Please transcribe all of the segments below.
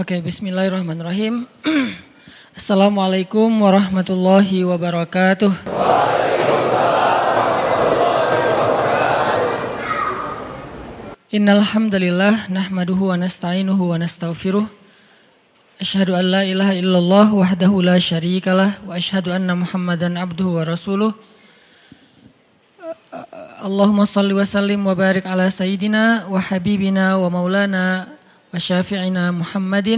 Oke, okay, bismillahirrahmanirrahim. Assalamualaikum warahmatullahi wabarakatuh. Innal hamdalillah nahmaduhu wa nasta'inuhu wa nastaghfiruh. Asyhadu an la ilaha illallah wahdahu la syarikalah wa asyhadu anna Muhammadan abduhu wa rasuluh. Allahumma shalli wa sallim wa barik ala sayidina wa habibina wa maulana وشافعنا محمد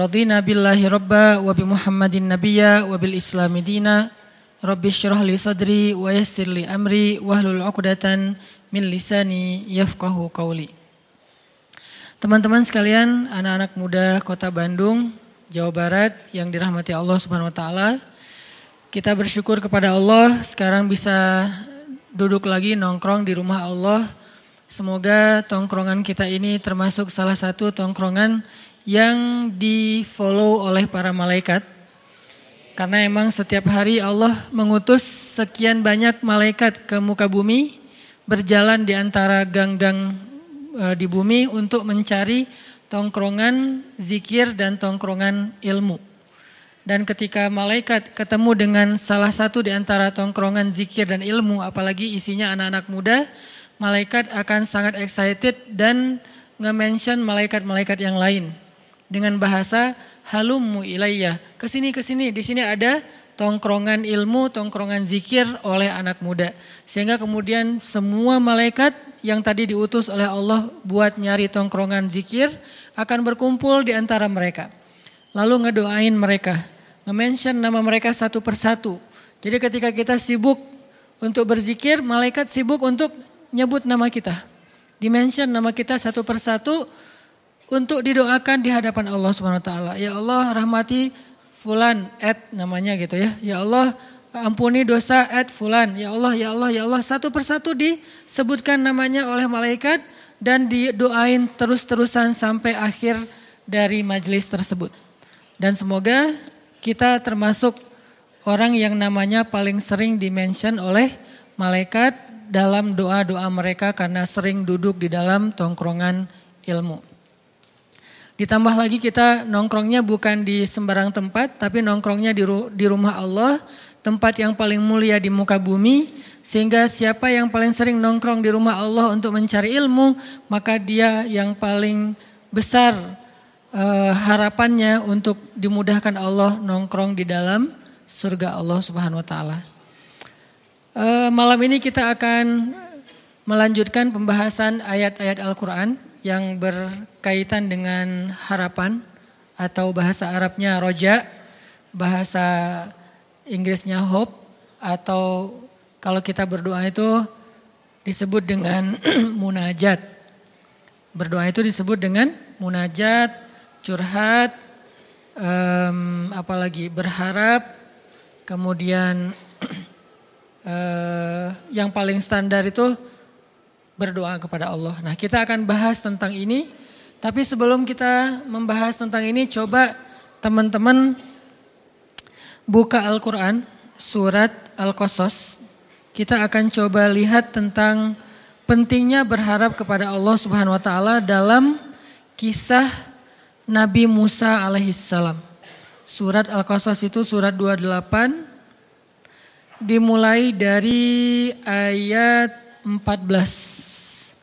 رضينا بالله ربا وبمحمد نبيا وبالإسلام دينا رب اشرح لي صدري ويسر لي أمري واهلل عقدة min lisani yafqahu qawli. Teman-teman sekalian, anak-anak muda Kota Bandung, Jawa Barat yang dirahmati Allah Subhanahu wa taala. Kita bersyukur kepada Allah sekarang bisa duduk lagi nongkrong di rumah Allah Semoga tongkrongan kita ini termasuk salah satu tongkrongan yang di-follow oleh para malaikat. Karena emang setiap hari Allah mengutus sekian banyak malaikat ke muka bumi berjalan di antara gang-gang e, di bumi untuk mencari tongkrongan zikir dan tongkrongan ilmu. Dan ketika malaikat ketemu dengan salah satu di antara tongkrongan zikir dan ilmu, apalagi isinya anak-anak muda, malaikat akan sangat excited dan nge-mention malaikat-malaikat yang lain dengan bahasa halumu ilayya. Kesini kesini, di sini ada tongkrongan ilmu, tongkrongan zikir oleh anak muda. Sehingga kemudian semua malaikat yang tadi diutus oleh Allah buat nyari tongkrongan zikir akan berkumpul di antara mereka. Lalu ngedoain mereka, nge-mention nama mereka satu persatu. Jadi ketika kita sibuk untuk berzikir, malaikat sibuk untuk nyebut nama kita. Dimention nama kita satu persatu untuk didoakan di hadapan Allah Subhanahu wa taala. Ya Allah rahmati fulan at namanya gitu ya. Ya Allah ampuni dosa at fulan. Ya Allah, ya Allah, ya Allah. Satu persatu disebutkan namanya oleh malaikat dan didoain terus-terusan sampai akhir dari majelis tersebut. Dan semoga kita termasuk orang yang namanya paling sering dimention oleh malaikat dalam doa-doa mereka karena sering duduk di dalam tongkrongan ilmu. Ditambah lagi kita nongkrongnya bukan di sembarang tempat, tapi nongkrongnya di, ru di rumah Allah, tempat yang paling mulia di muka bumi, sehingga siapa yang paling sering nongkrong di rumah Allah untuk mencari ilmu, maka dia yang paling besar eh, harapannya untuk dimudahkan Allah nongkrong di dalam surga Allah Subhanahu wa taala. Eh, malam ini kita akan melanjutkan pembahasan ayat-ayat Al-Quran yang berkaitan dengan harapan atau bahasa Arabnya roja, bahasa Inggrisnya hope atau kalau kita berdoa itu disebut dengan munajat. Berdoa itu disebut dengan munajat, curhat, um, apalagi berharap, kemudian Eh, yang paling standar itu berdoa kepada Allah. Nah kita akan bahas tentang ini. Tapi sebelum kita membahas tentang ini coba teman-teman buka Al-Quran surat Al-Qasas. Kita akan coba lihat tentang pentingnya berharap kepada Allah Subhanahu wa taala dalam kisah Nabi Musa alaihissalam. Surat Al-Qasas itu surat 28 dimulai dari ayat 14.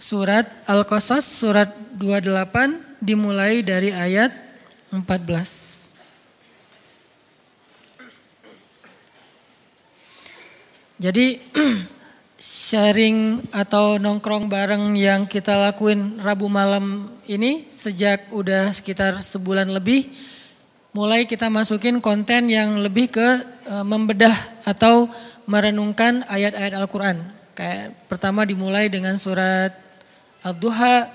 Surat Al-Qasas surat 28 dimulai dari ayat 14. Jadi sharing atau nongkrong bareng yang kita lakuin Rabu malam ini sejak udah sekitar sebulan lebih mulai kita masukin konten yang lebih ke e, membedah atau merenungkan ayat-ayat Al-Quran. Kayak pertama dimulai dengan surat Al-Duha,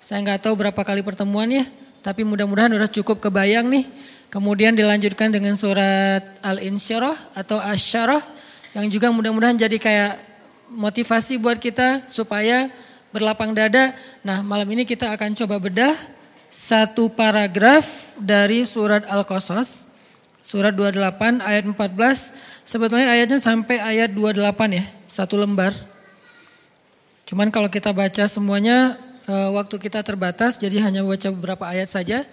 saya nggak tahu berapa kali pertemuannya, tapi mudah-mudahan udah cukup kebayang nih. Kemudian dilanjutkan dengan surat al insyarah atau Asyarah, yang juga mudah-mudahan jadi kayak motivasi buat kita supaya berlapang dada. Nah malam ini kita akan coba bedah satu paragraf dari surat Al-Qasas, surat 28 ayat 14. Sebetulnya ayatnya sampai ayat 28 ya, satu lembar. Cuman kalau kita baca semuanya eh, waktu kita terbatas jadi hanya baca beberapa ayat saja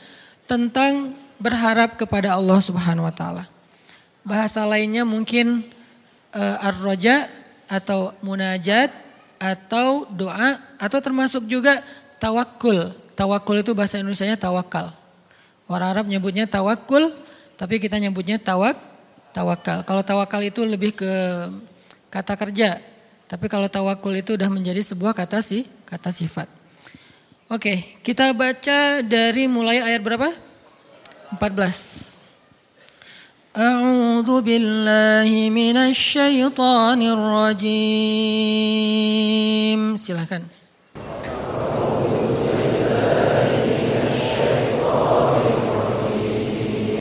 tentang berharap kepada Allah Subhanahu wa taala. Bahasa lainnya mungkin eh, arroja atau munajat atau doa atau termasuk juga tawakul Tawakul itu bahasa Indonesia-nya tawakal. Orang Arab nyebutnya tawakul, tapi kita nyebutnya tawak, tawakal. Kalau tawakal itu lebih ke kata kerja, tapi kalau tawakul itu sudah menjadi sebuah kata sih, kata sifat. Oke, kita baca dari mulai ayat berapa? 14. A'udzu billahi minasy syaithanir rajim. Silakan.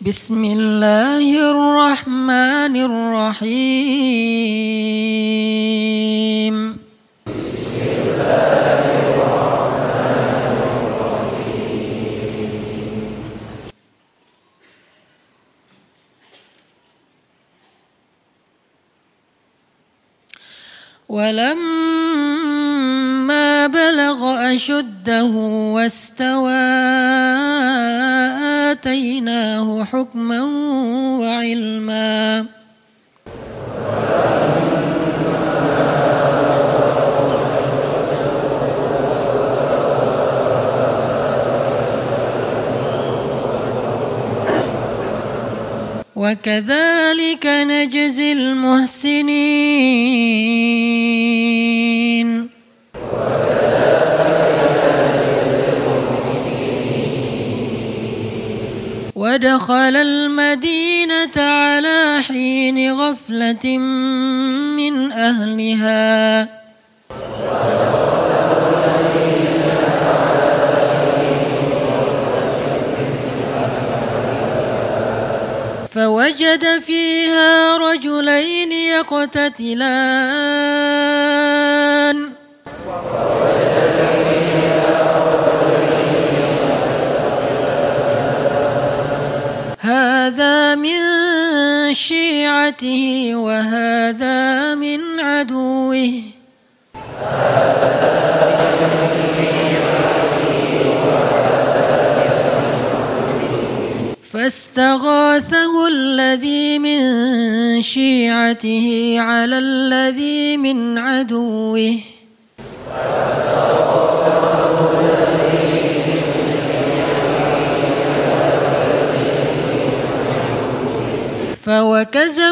بسم الله الرحمن الرحيم بسم الله الرحمن الرحيم ولما بلغ أشده واستوى آتيناه حكما وعلما وكذلك نجزي المحسنين فدخل المدينة على حين غفلة من أهلها فوجد فيها رجلين يقتتلان هذا من شيعته وهذا من عدوه فاستغاثه الذي من شيعته على الذي من عدوه فاستغاثه فوكزه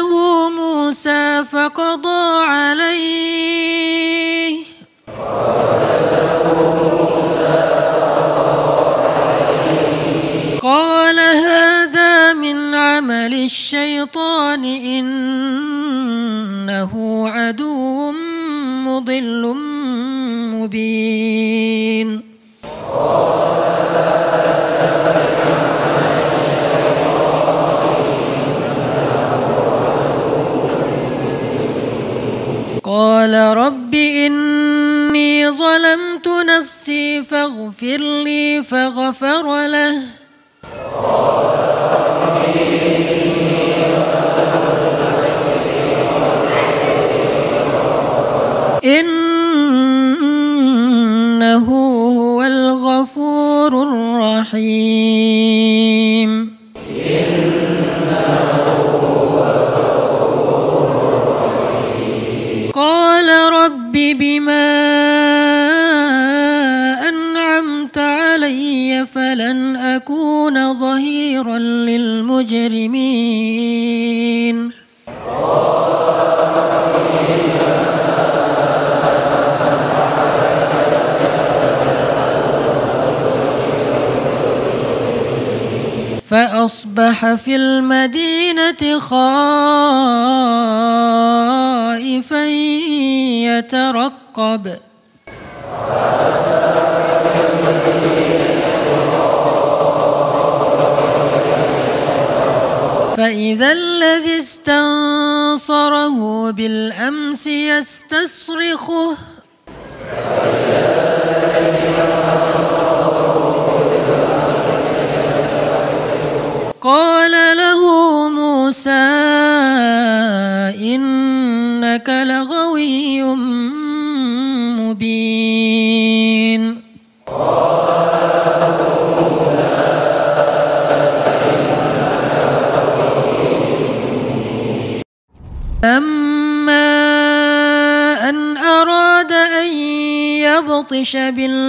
يعش بالله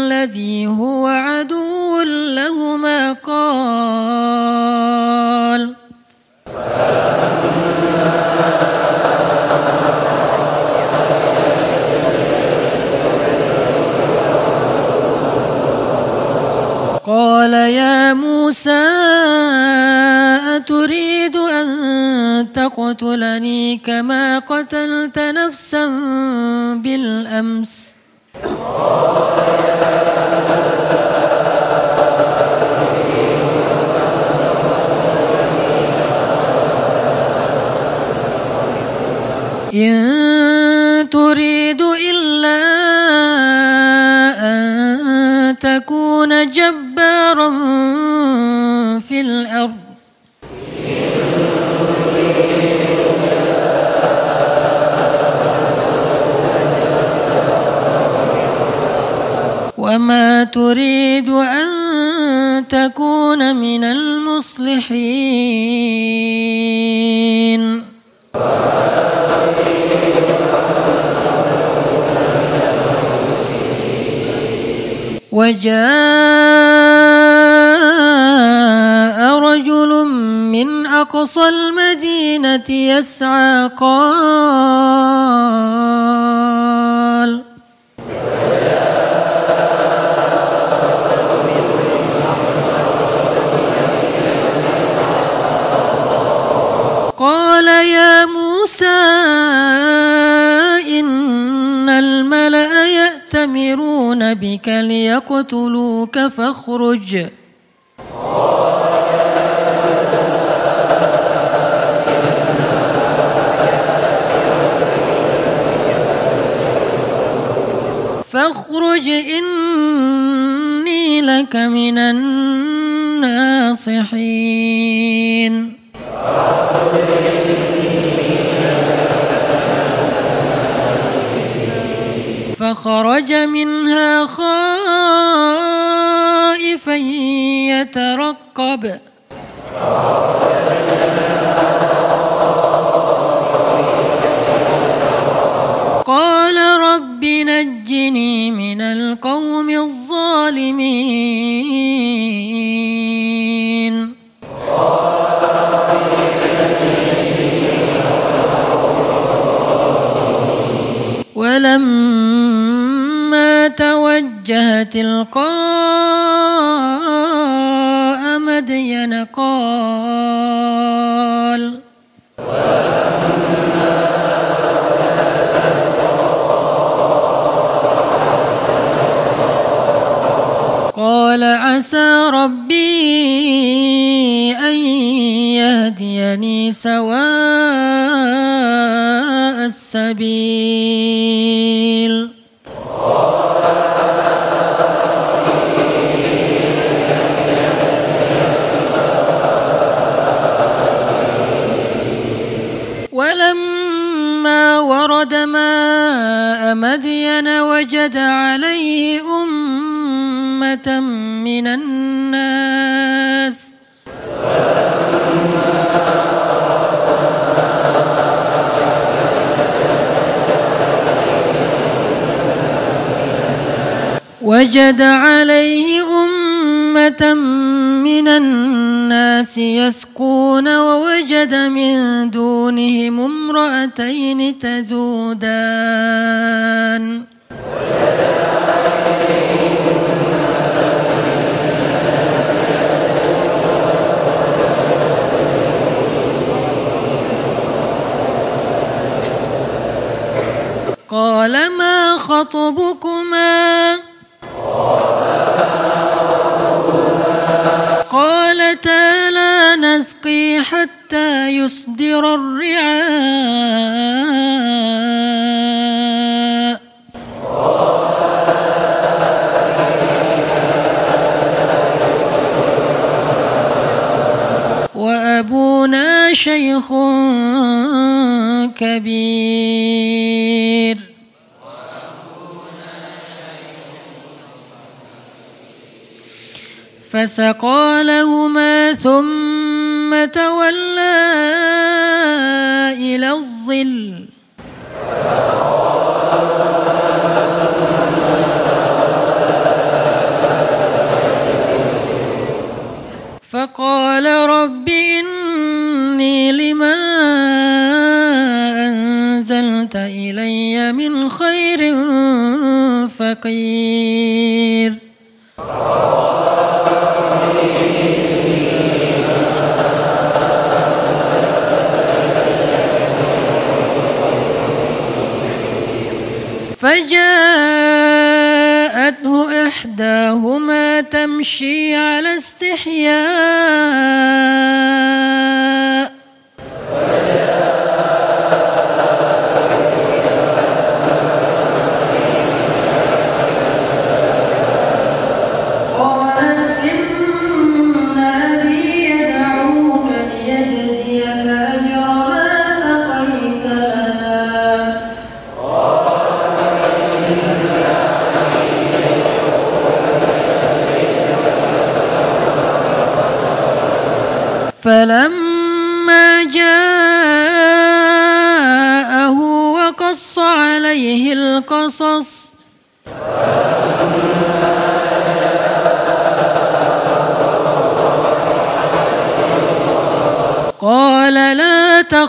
يسعى قال قال يا موسى إن الملأ يأتمرون بك ليقتلوك فاخرج فلما توجه تلقاء مدين قال قال عسى ربي أن يهديني سواء السبيل ورد ماء مدين وجد عليه أمة من الناس وجد عليه أمة من الناس يسقون ووجد من دونهم أمة امرأتين تذودان قال ما خطبكما قالتا لا نسقي حتى يصدر الرعاء وأبونا شيخ كبير فسقى لهما ثم تولى إلى الظل فقال رب إني لما أنزلت إلي من خير فقير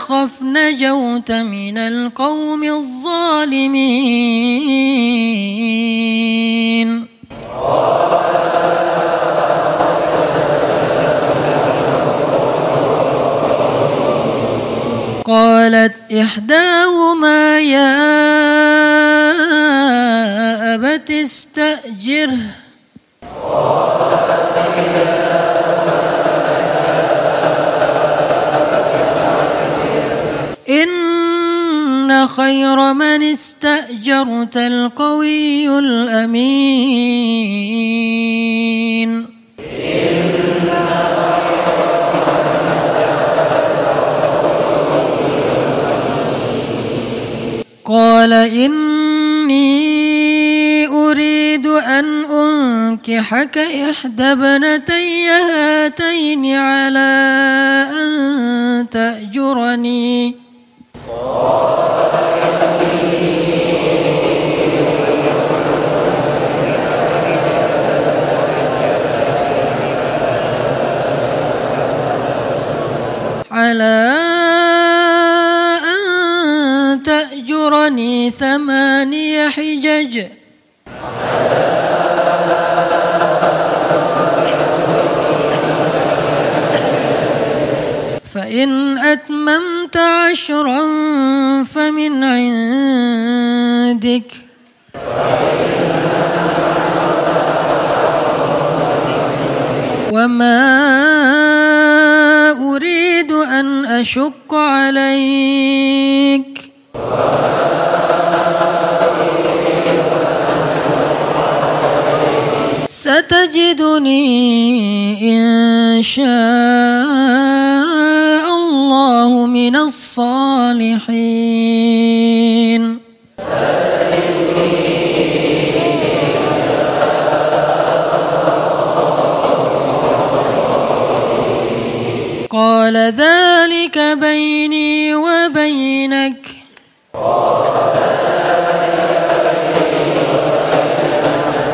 خف نجوت من ضحك إحدى ابنتي هاتين على أن تأجرني إن أتممت عشرا فمن عندك وما أريد أن أشق عليك ستجدني إن شاء من الصالحين قال ذلك بيني وبينك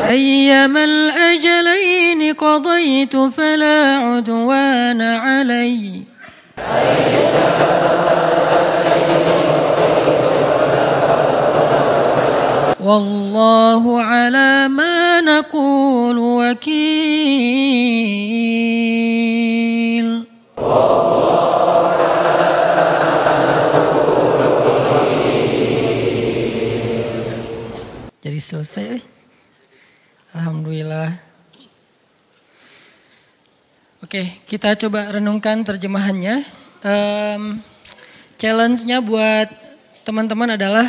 أيما الأجلين قضيت فلا عدوان علي والله على ما نقول وكيل Jadi selesai. Eh? Alhamdulillah. Oke, kita coba renungkan terjemahannya. Um, Challenge-nya buat teman-teman adalah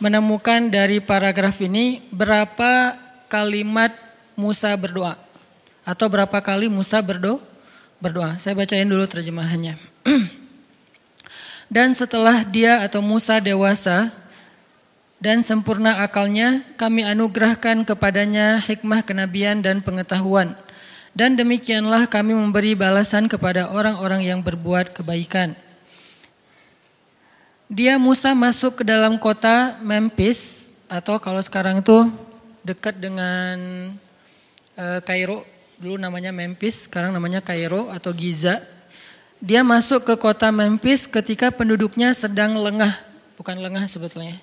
menemukan dari paragraf ini berapa kalimat Musa berdoa atau berapa kali Musa berdo berdoa. Saya bacain dulu terjemahannya. dan setelah dia atau Musa dewasa dan sempurna akalnya, kami anugerahkan kepadanya hikmah kenabian dan pengetahuan. Dan demikianlah kami memberi balasan kepada orang-orang yang berbuat kebaikan.' Dia Musa masuk ke dalam kota Memphis atau kalau sekarang itu dekat dengan eh, Kairo, dulu namanya Memphis, sekarang namanya Kairo atau Giza. Dia masuk ke kota Memphis ketika penduduknya sedang lengah, bukan lengah sebetulnya,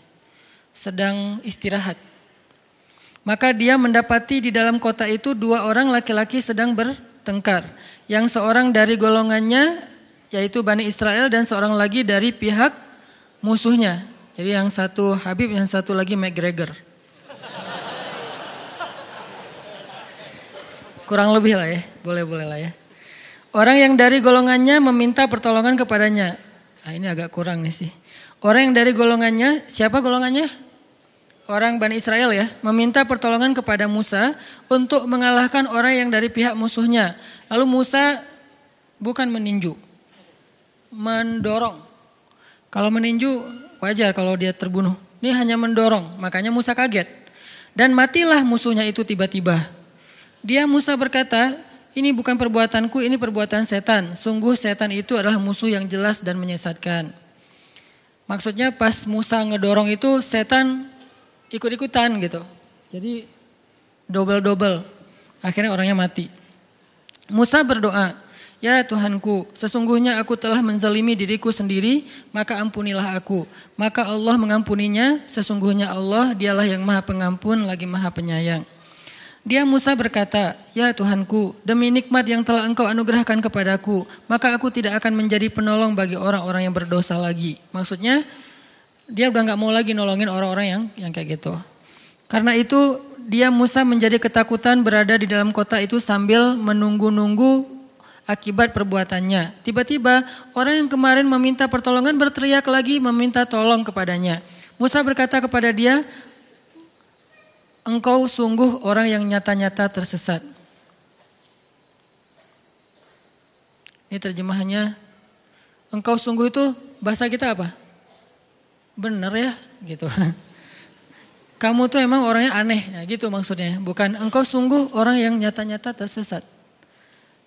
sedang istirahat. Maka dia mendapati di dalam kota itu dua orang laki-laki sedang bertengkar. Yang seorang dari golongannya yaitu Bani Israel dan seorang lagi dari pihak musuhnya. Jadi yang satu Habib, yang satu lagi McGregor. Kurang lebih lah ya, boleh-boleh lah ya. Orang yang dari golongannya meminta pertolongan kepadanya. Nah, ini agak kurang nih sih. Orang yang dari golongannya, siapa golongannya? Orang Bani Israel ya, meminta pertolongan kepada Musa untuk mengalahkan orang yang dari pihak musuhnya. Lalu Musa bukan meninju, mendorong kalau meninju wajar kalau dia terbunuh. Ini hanya mendorong, makanya Musa kaget. Dan matilah musuhnya itu tiba-tiba. Dia Musa berkata, ini bukan perbuatanku, ini perbuatan setan. Sungguh setan itu adalah musuh yang jelas dan menyesatkan. Maksudnya pas Musa ngedorong itu setan ikut-ikutan gitu. Jadi double-double. Akhirnya orangnya mati. Musa berdoa, Ya Tuhanku, sesungguhnya aku telah menzalimi diriku sendiri, maka ampunilah aku. Maka Allah mengampuninya, sesungguhnya Allah dialah yang maha pengampun lagi maha penyayang. Dia Musa berkata, Ya Tuhanku, demi nikmat yang telah engkau anugerahkan kepadaku, maka aku tidak akan menjadi penolong bagi orang-orang yang berdosa lagi. Maksudnya, dia udah nggak mau lagi nolongin orang-orang yang yang kayak gitu. Karena itu dia Musa menjadi ketakutan berada di dalam kota itu sambil menunggu-nunggu akibat perbuatannya. Tiba-tiba orang yang kemarin meminta pertolongan berteriak lagi meminta tolong kepadanya. Musa berkata kepada dia, engkau sungguh orang yang nyata-nyata tersesat. Ini terjemahannya, engkau sungguh itu bahasa kita apa? Bener ya, gitu. Kamu tuh emang orangnya aneh, nah, gitu maksudnya. Bukan engkau sungguh orang yang nyata-nyata tersesat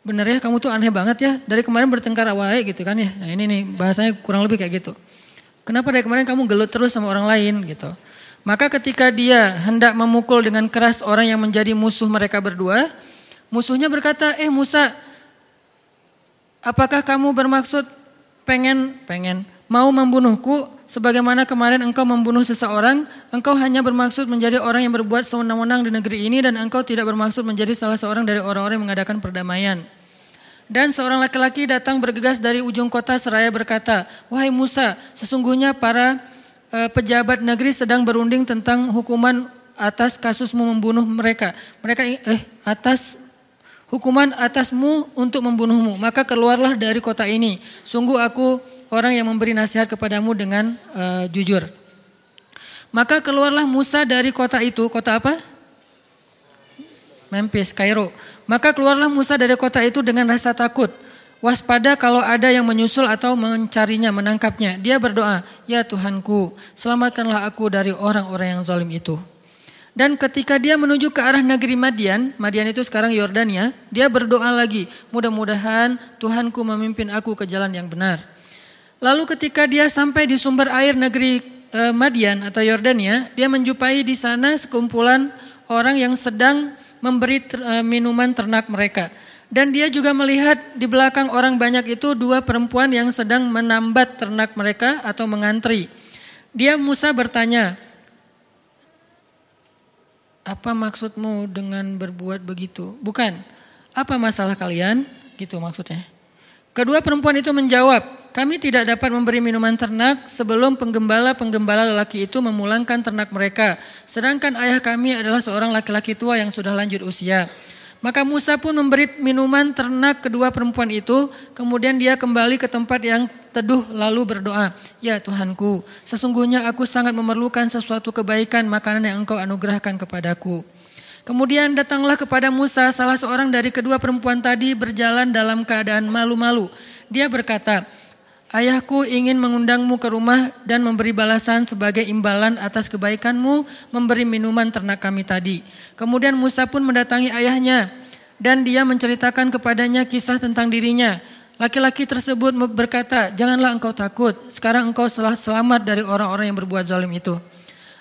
bener ya kamu tuh aneh banget ya. Dari kemarin bertengkar awalnya gitu kan ya. Nah ini nih bahasanya kurang lebih kayak gitu. Kenapa dari kemarin kamu gelut terus sama orang lain gitu. Maka ketika dia hendak memukul dengan keras orang yang menjadi musuh mereka berdua. Musuhnya berkata, eh Musa apakah kamu bermaksud pengen, pengen, mau membunuhku sebagaimana kemarin engkau membunuh seseorang, engkau hanya bermaksud menjadi orang yang berbuat sewenang-wenang di negeri ini dan engkau tidak bermaksud menjadi salah seorang dari orang-orang yang mengadakan perdamaian. Dan seorang laki-laki datang bergegas dari ujung kota seraya berkata, Wahai Musa, sesungguhnya para e, pejabat negeri sedang berunding tentang hukuman atas kasusmu membunuh mereka. Mereka eh atas hukuman atasmu untuk membunuhmu. Maka keluarlah dari kota ini. Sungguh aku orang yang memberi nasihat kepadamu dengan e, jujur. Maka keluarlah Musa dari kota itu. Kota apa? Memphis, Kairo maka keluarlah Musa dari kota itu dengan rasa takut. Waspada kalau ada yang menyusul atau mencarinya, menangkapnya. Dia berdoa, Ya Tuhanku, selamatkanlah aku dari orang-orang yang zalim itu. Dan ketika dia menuju ke arah negeri Madian, Madian itu sekarang Yordania, dia berdoa lagi, mudah-mudahan Tuhanku memimpin aku ke jalan yang benar. Lalu ketika dia sampai di sumber air negeri eh, Madian atau Yordania, dia menjumpai di sana sekumpulan orang yang sedang memberi ter, uh, minuman ternak mereka. Dan dia juga melihat di belakang orang banyak itu dua perempuan yang sedang menambat ternak mereka atau mengantri. Dia Musa bertanya, apa maksudmu dengan berbuat begitu? Bukan, apa masalah kalian? Gitu maksudnya. Kedua perempuan itu menjawab, kami tidak dapat memberi minuman ternak sebelum penggembala-penggembala lelaki itu memulangkan ternak mereka. Sedangkan ayah kami adalah seorang laki-laki tua yang sudah lanjut usia. Maka Musa pun memberi minuman ternak kedua perempuan itu, kemudian dia kembali ke tempat yang teduh lalu berdoa, "Ya Tuhanku, sesungguhnya aku sangat memerlukan sesuatu kebaikan makanan yang Engkau anugerahkan kepadaku." Kemudian datanglah kepada Musa salah seorang dari kedua perempuan tadi berjalan dalam keadaan malu-malu. Dia berkata, Ayahku ingin mengundangmu ke rumah dan memberi balasan sebagai imbalan atas kebaikanmu memberi minuman ternak kami tadi. Kemudian Musa pun mendatangi ayahnya dan dia menceritakan kepadanya kisah tentang dirinya. Laki-laki tersebut berkata, janganlah engkau takut, sekarang engkau telah selamat dari orang-orang yang berbuat zalim itu.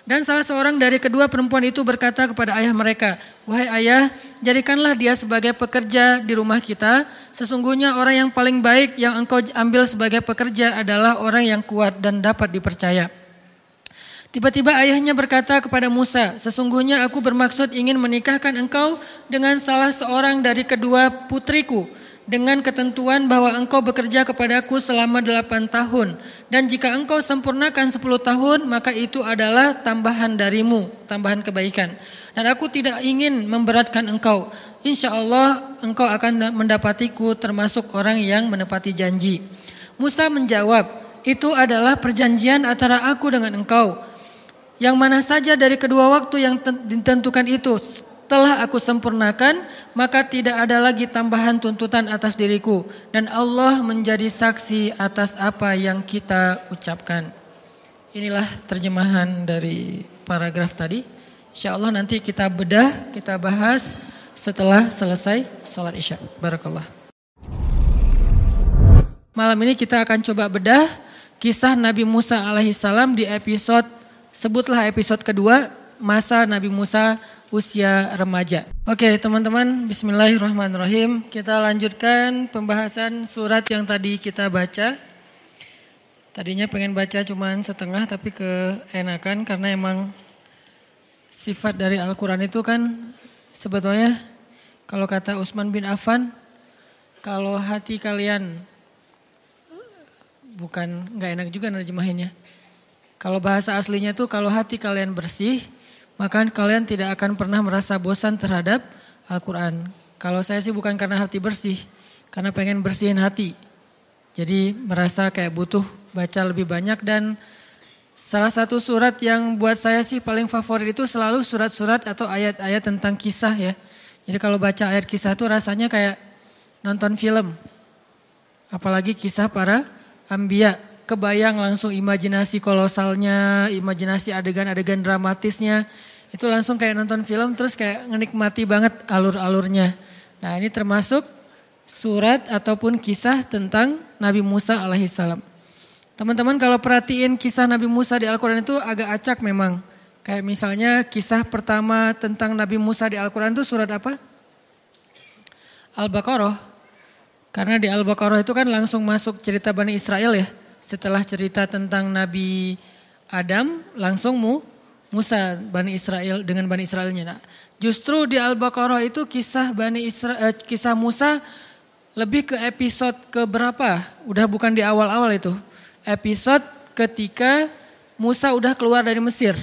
Dan salah seorang dari kedua perempuan itu berkata kepada ayah mereka, Wahai ayah, jadikanlah dia sebagai pekerja di rumah kita. Sesungguhnya orang yang paling baik yang engkau ambil sebagai pekerja adalah orang yang kuat dan dapat dipercaya. Tiba-tiba ayahnya berkata kepada Musa, Sesungguhnya aku bermaksud ingin menikahkan engkau dengan salah seorang dari kedua putriku.' dengan ketentuan bahwa engkau bekerja kepadaku selama delapan tahun, dan jika engkau sempurnakan sepuluh tahun, maka itu adalah tambahan darimu, tambahan kebaikan. Dan aku tidak ingin memberatkan engkau. Insya Allah engkau akan mendapatiku termasuk orang yang menepati janji. Musa menjawab, itu adalah perjanjian antara aku dengan engkau. Yang mana saja dari kedua waktu yang ditentukan itu telah aku sempurnakan, maka tidak ada lagi tambahan tuntutan atas diriku. Dan Allah menjadi saksi atas apa yang kita ucapkan. Inilah terjemahan dari paragraf tadi. Insya Allah nanti kita bedah, kita bahas setelah selesai sholat isya. Barakallah. Malam ini kita akan coba bedah kisah Nabi Musa alaihissalam di episode, sebutlah episode kedua, masa Nabi Musa usia remaja. Oke teman-teman, bismillahirrahmanirrahim. Kita lanjutkan pembahasan surat yang tadi kita baca. Tadinya pengen baca cuman setengah tapi keenakan karena emang sifat dari Al-Quran itu kan sebetulnya kalau kata Usman bin Affan, kalau hati kalian bukan nggak enak juga nerjemahinnya. Kalau bahasa aslinya tuh kalau hati kalian bersih, maka kalian tidak akan pernah merasa bosan terhadap Al-Quran. Kalau saya sih bukan karena hati bersih, karena pengen bersihin hati. Jadi merasa kayak butuh baca lebih banyak dan salah satu surat yang buat saya sih paling favorit itu selalu surat-surat atau ayat-ayat tentang kisah ya. Jadi kalau baca ayat kisah itu rasanya kayak nonton film. Apalagi kisah para ambia kebayang langsung imajinasi kolosalnya, imajinasi adegan-adegan dramatisnya. Itu langsung kayak nonton film terus kayak menikmati banget alur-alurnya. Nah ini termasuk surat ataupun kisah tentang Nabi Musa alaihissalam. Teman-teman kalau perhatiin kisah Nabi Musa di Al-Quran itu agak acak memang. Kayak misalnya kisah pertama tentang Nabi Musa di Al-Quran itu surat apa? Al-Baqarah. Karena di Al-Baqarah itu kan langsung masuk cerita Bani Israel ya setelah cerita tentang Nabi Adam langsung mu Musa Bani Israel dengan Bani Israelnya. Nah, justru di Al-Baqarah itu kisah Bani Israel, eh, kisah Musa lebih ke episode ke berapa? Udah bukan di awal-awal itu. Episode ketika Musa udah keluar dari Mesir.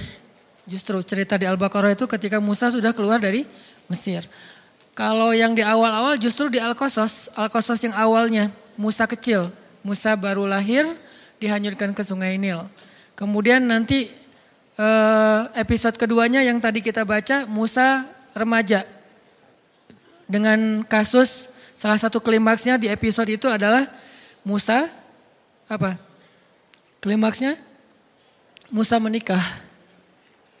Justru cerita di Al-Baqarah itu ketika Musa sudah keluar dari Mesir. Kalau yang di awal-awal justru di Al-Qasas, Al-Qasas yang awalnya Musa kecil, Musa baru lahir, dihanyutkan ke sungai Nil. Kemudian nanti eh, episode keduanya yang tadi kita baca Musa remaja dengan kasus salah satu klimaksnya di episode itu adalah Musa apa? Klimaksnya Musa menikah.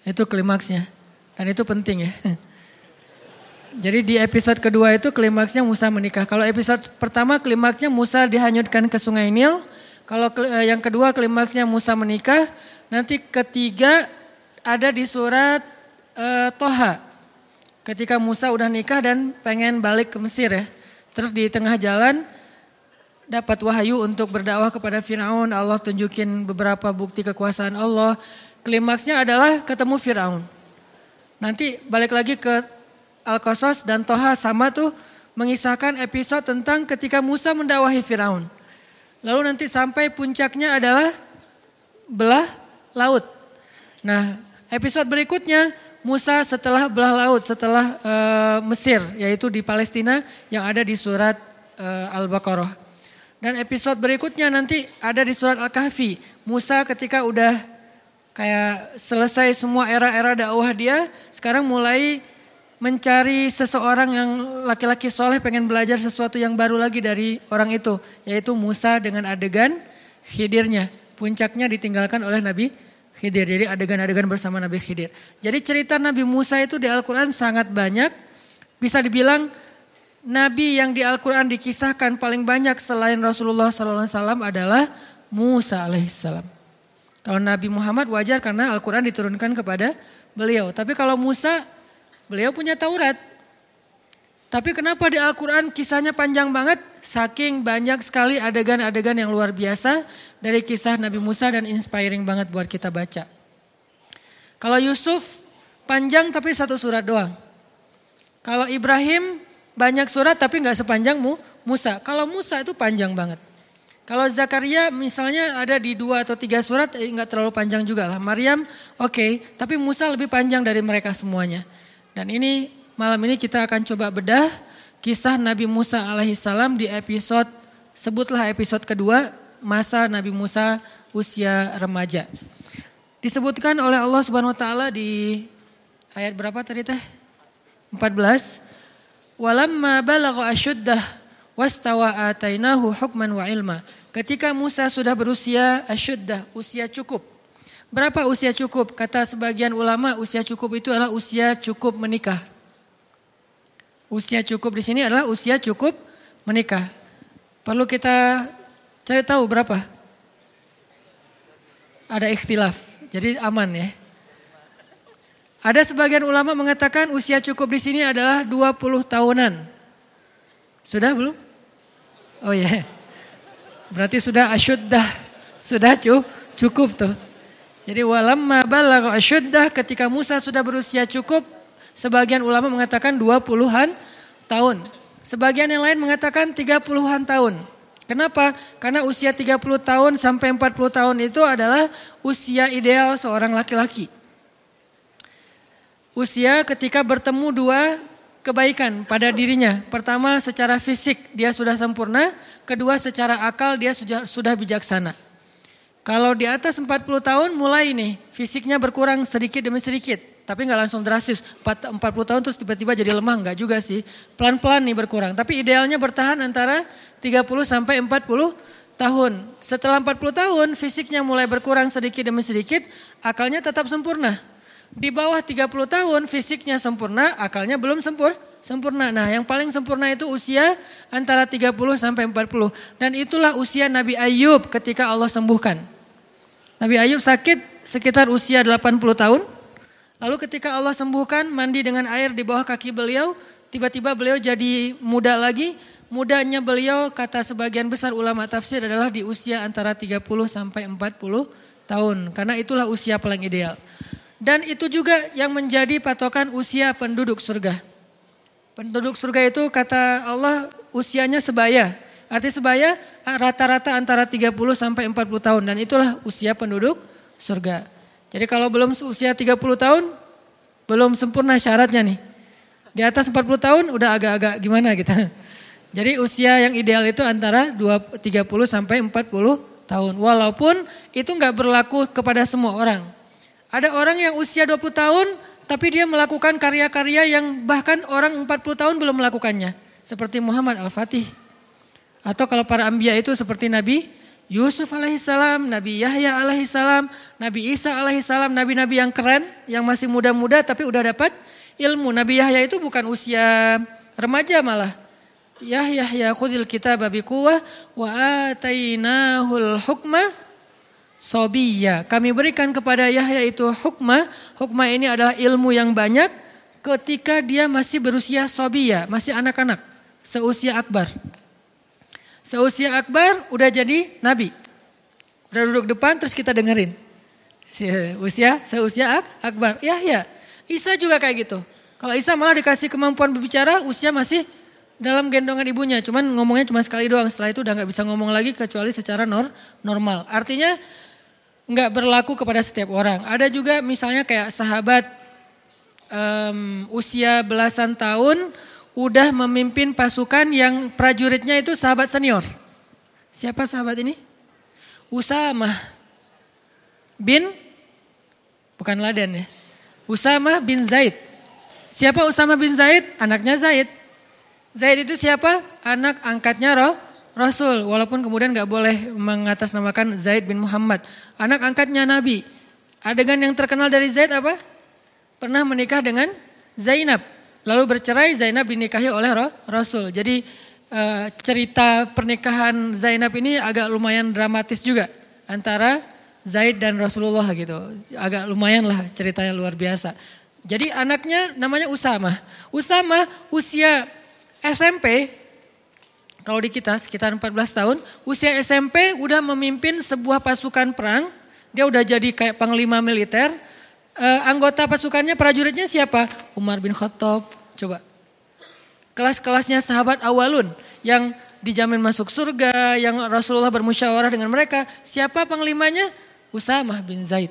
Itu klimaksnya. Dan itu penting ya. Jadi di episode kedua itu klimaksnya Musa menikah. Kalau episode pertama klimaksnya Musa dihanyutkan ke sungai Nil. Kalau eh, yang kedua klimaksnya Musa menikah, nanti ketiga ada di surat uh, Toha. Ketika Musa udah nikah dan pengen balik ke Mesir ya. Terus di tengah jalan dapat wahyu untuk berdakwah kepada Firaun. Allah tunjukin beberapa bukti kekuasaan Allah. Klimaksnya adalah ketemu Firaun. Nanti balik lagi ke Al-Qasas dan Toha sama tuh mengisahkan episode tentang ketika Musa mendakwahi Firaun. Lalu nanti sampai puncaknya adalah belah laut. Nah, episode berikutnya Musa setelah belah laut, setelah uh, Mesir, yaitu di Palestina yang ada di surat uh, Al-Baqarah. Dan episode berikutnya nanti ada di surat Al-Kahfi. Musa ketika udah kayak selesai semua era-era dakwah dia, sekarang mulai mencari seseorang yang laki-laki soleh pengen belajar sesuatu yang baru lagi dari orang itu. Yaitu Musa dengan adegan khidirnya. Puncaknya ditinggalkan oleh Nabi Khidir. Jadi adegan-adegan bersama Nabi Khidir. Jadi cerita Nabi Musa itu di Al-Quran sangat banyak. Bisa dibilang Nabi yang di Al-Quran dikisahkan paling banyak selain Rasulullah SAW adalah Musa alaihissalam. Kalau Nabi Muhammad wajar karena Al-Quran diturunkan kepada beliau. Tapi kalau Musa Beliau punya Taurat. Tapi kenapa di Al-Quran kisahnya panjang banget? Saking banyak sekali adegan-adegan yang luar biasa dari kisah Nabi Musa dan inspiring banget buat kita baca. Kalau Yusuf panjang tapi satu surat doang. Kalau Ibrahim banyak surat tapi nggak sepanjang Mu Musa. Kalau Musa itu panjang banget. Kalau Zakaria misalnya ada di dua atau tiga surat eh, nggak eh, terlalu panjang juga lah. Maryam oke, okay, tapi Musa lebih panjang dari mereka semuanya. Dan ini malam ini kita akan coba bedah kisah Nabi Musa alaihissalam di episode sebutlah episode kedua masa Nabi Musa usia remaja. Disebutkan oleh Allah Subhanahu wa taala di ayat berapa tadi teh? 14. Walamma balagha ashuddah wastawa atainahu hukman wa ilma. Ketika Musa sudah berusia ashuddah, usia cukup. Berapa usia cukup? Kata sebagian ulama, usia cukup itu adalah usia cukup menikah. Usia cukup di sini adalah usia cukup menikah. Perlu kita cari tahu berapa? Ada ikhtilaf, jadi aman ya. Ada sebagian ulama mengatakan usia cukup di sini adalah 20 tahunan. Sudah belum? Oh ya. Yeah. Berarti sudah asyuddah, sudah cukup tuh. Jadi walamma balagha asyuddah ketika Musa sudah berusia cukup, sebagian ulama mengatakan 20-an tahun. Sebagian yang lain mengatakan 30-an tahun. Kenapa? Karena usia 30 tahun sampai 40 tahun itu adalah usia ideal seorang laki-laki. Usia ketika bertemu dua kebaikan pada dirinya. Pertama secara fisik dia sudah sempurna, kedua secara akal dia sudah sudah bijaksana. Kalau di atas 40 tahun mulai nih fisiknya berkurang sedikit demi sedikit. Tapi nggak langsung drastis. 40 tahun terus tiba-tiba jadi lemah nggak juga sih. Pelan-pelan nih berkurang. Tapi idealnya bertahan antara 30 sampai 40 tahun. Setelah 40 tahun fisiknya mulai berkurang sedikit demi sedikit. Akalnya tetap sempurna. Di bawah 30 tahun fisiknya sempurna, akalnya belum sempurna sempurna. Nah, yang paling sempurna itu usia antara 30 sampai 40. Dan itulah usia Nabi Ayub ketika Allah sembuhkan. Nabi Ayub sakit sekitar usia 80 tahun. Lalu ketika Allah sembuhkan, mandi dengan air di bawah kaki beliau, tiba-tiba beliau jadi muda lagi. Mudanya beliau kata sebagian besar ulama tafsir adalah di usia antara 30 sampai 40 tahun. Karena itulah usia paling ideal. Dan itu juga yang menjadi patokan usia penduduk surga. Penduduk surga itu kata Allah usianya sebaya. Arti sebaya rata-rata antara 30 sampai 40 tahun dan itulah usia penduduk surga. Jadi kalau belum usia 30 tahun belum sempurna syaratnya nih. Di atas 40 tahun udah agak-agak gimana gitu. Jadi usia yang ideal itu antara 30 sampai 40 tahun. Walaupun itu nggak berlaku kepada semua orang. Ada orang yang usia 20 tahun tapi dia melakukan karya-karya yang bahkan orang 40 tahun belum melakukannya. Seperti Muhammad Al-Fatih. Atau kalau para ambia itu seperti Nabi Yusuf alaihissalam, Nabi Yahya alaihissalam, Nabi Isa alaihissalam, nabi-nabi yang keren, yang masih muda-muda tapi udah dapat ilmu. Nabi Yahya itu bukan usia remaja malah. Yahya Yahya khudil kita babi kuwa wa atainahul hukma sobiya. Kami berikan kepada Yahya itu hukmah. Hukmah ini adalah ilmu yang banyak ketika dia masih berusia sobiya, masih anak-anak, seusia akbar. Seusia akbar udah jadi nabi. Udah duduk depan terus kita dengerin. Usia, seusia ak, akbar. Yahya, Isa juga kayak gitu. Kalau Isa malah dikasih kemampuan berbicara usia masih dalam gendongan ibunya. Cuman ngomongnya cuma sekali doang. Setelah itu udah nggak bisa ngomong lagi kecuali secara nor normal. Artinya nggak berlaku kepada setiap orang. Ada juga misalnya kayak sahabat um, usia belasan tahun udah memimpin pasukan yang prajuritnya itu sahabat senior. Siapa sahabat ini? Usama bin bukan Laden ya. Usama bin Zaid. Siapa Usama bin Zaid? Anaknya Zaid. Zaid itu siapa? Anak angkatnya Roh, Rasul, walaupun kemudian gak boleh mengatasnamakan Zaid bin Muhammad. Anak angkatnya Nabi. Adegan yang terkenal dari Zaid apa? Pernah menikah dengan Zainab. Lalu bercerai, Zainab dinikahi oleh Rasul. Jadi eh, cerita pernikahan Zainab ini agak lumayan dramatis juga. Antara Zaid dan Rasulullah gitu. Agak lumayan lah ceritanya luar biasa. Jadi anaknya namanya Usama. Usama usia SMP kalau di kita sekitar 14 tahun, usia SMP udah memimpin sebuah pasukan perang, dia udah jadi kayak panglima militer. Uh, anggota pasukannya prajuritnya siapa? Umar bin Khattab. Coba. Kelas-kelasnya sahabat awalun yang dijamin masuk surga, yang Rasulullah bermusyawarah dengan mereka. Siapa panglimanya? Usamah bin Zaid.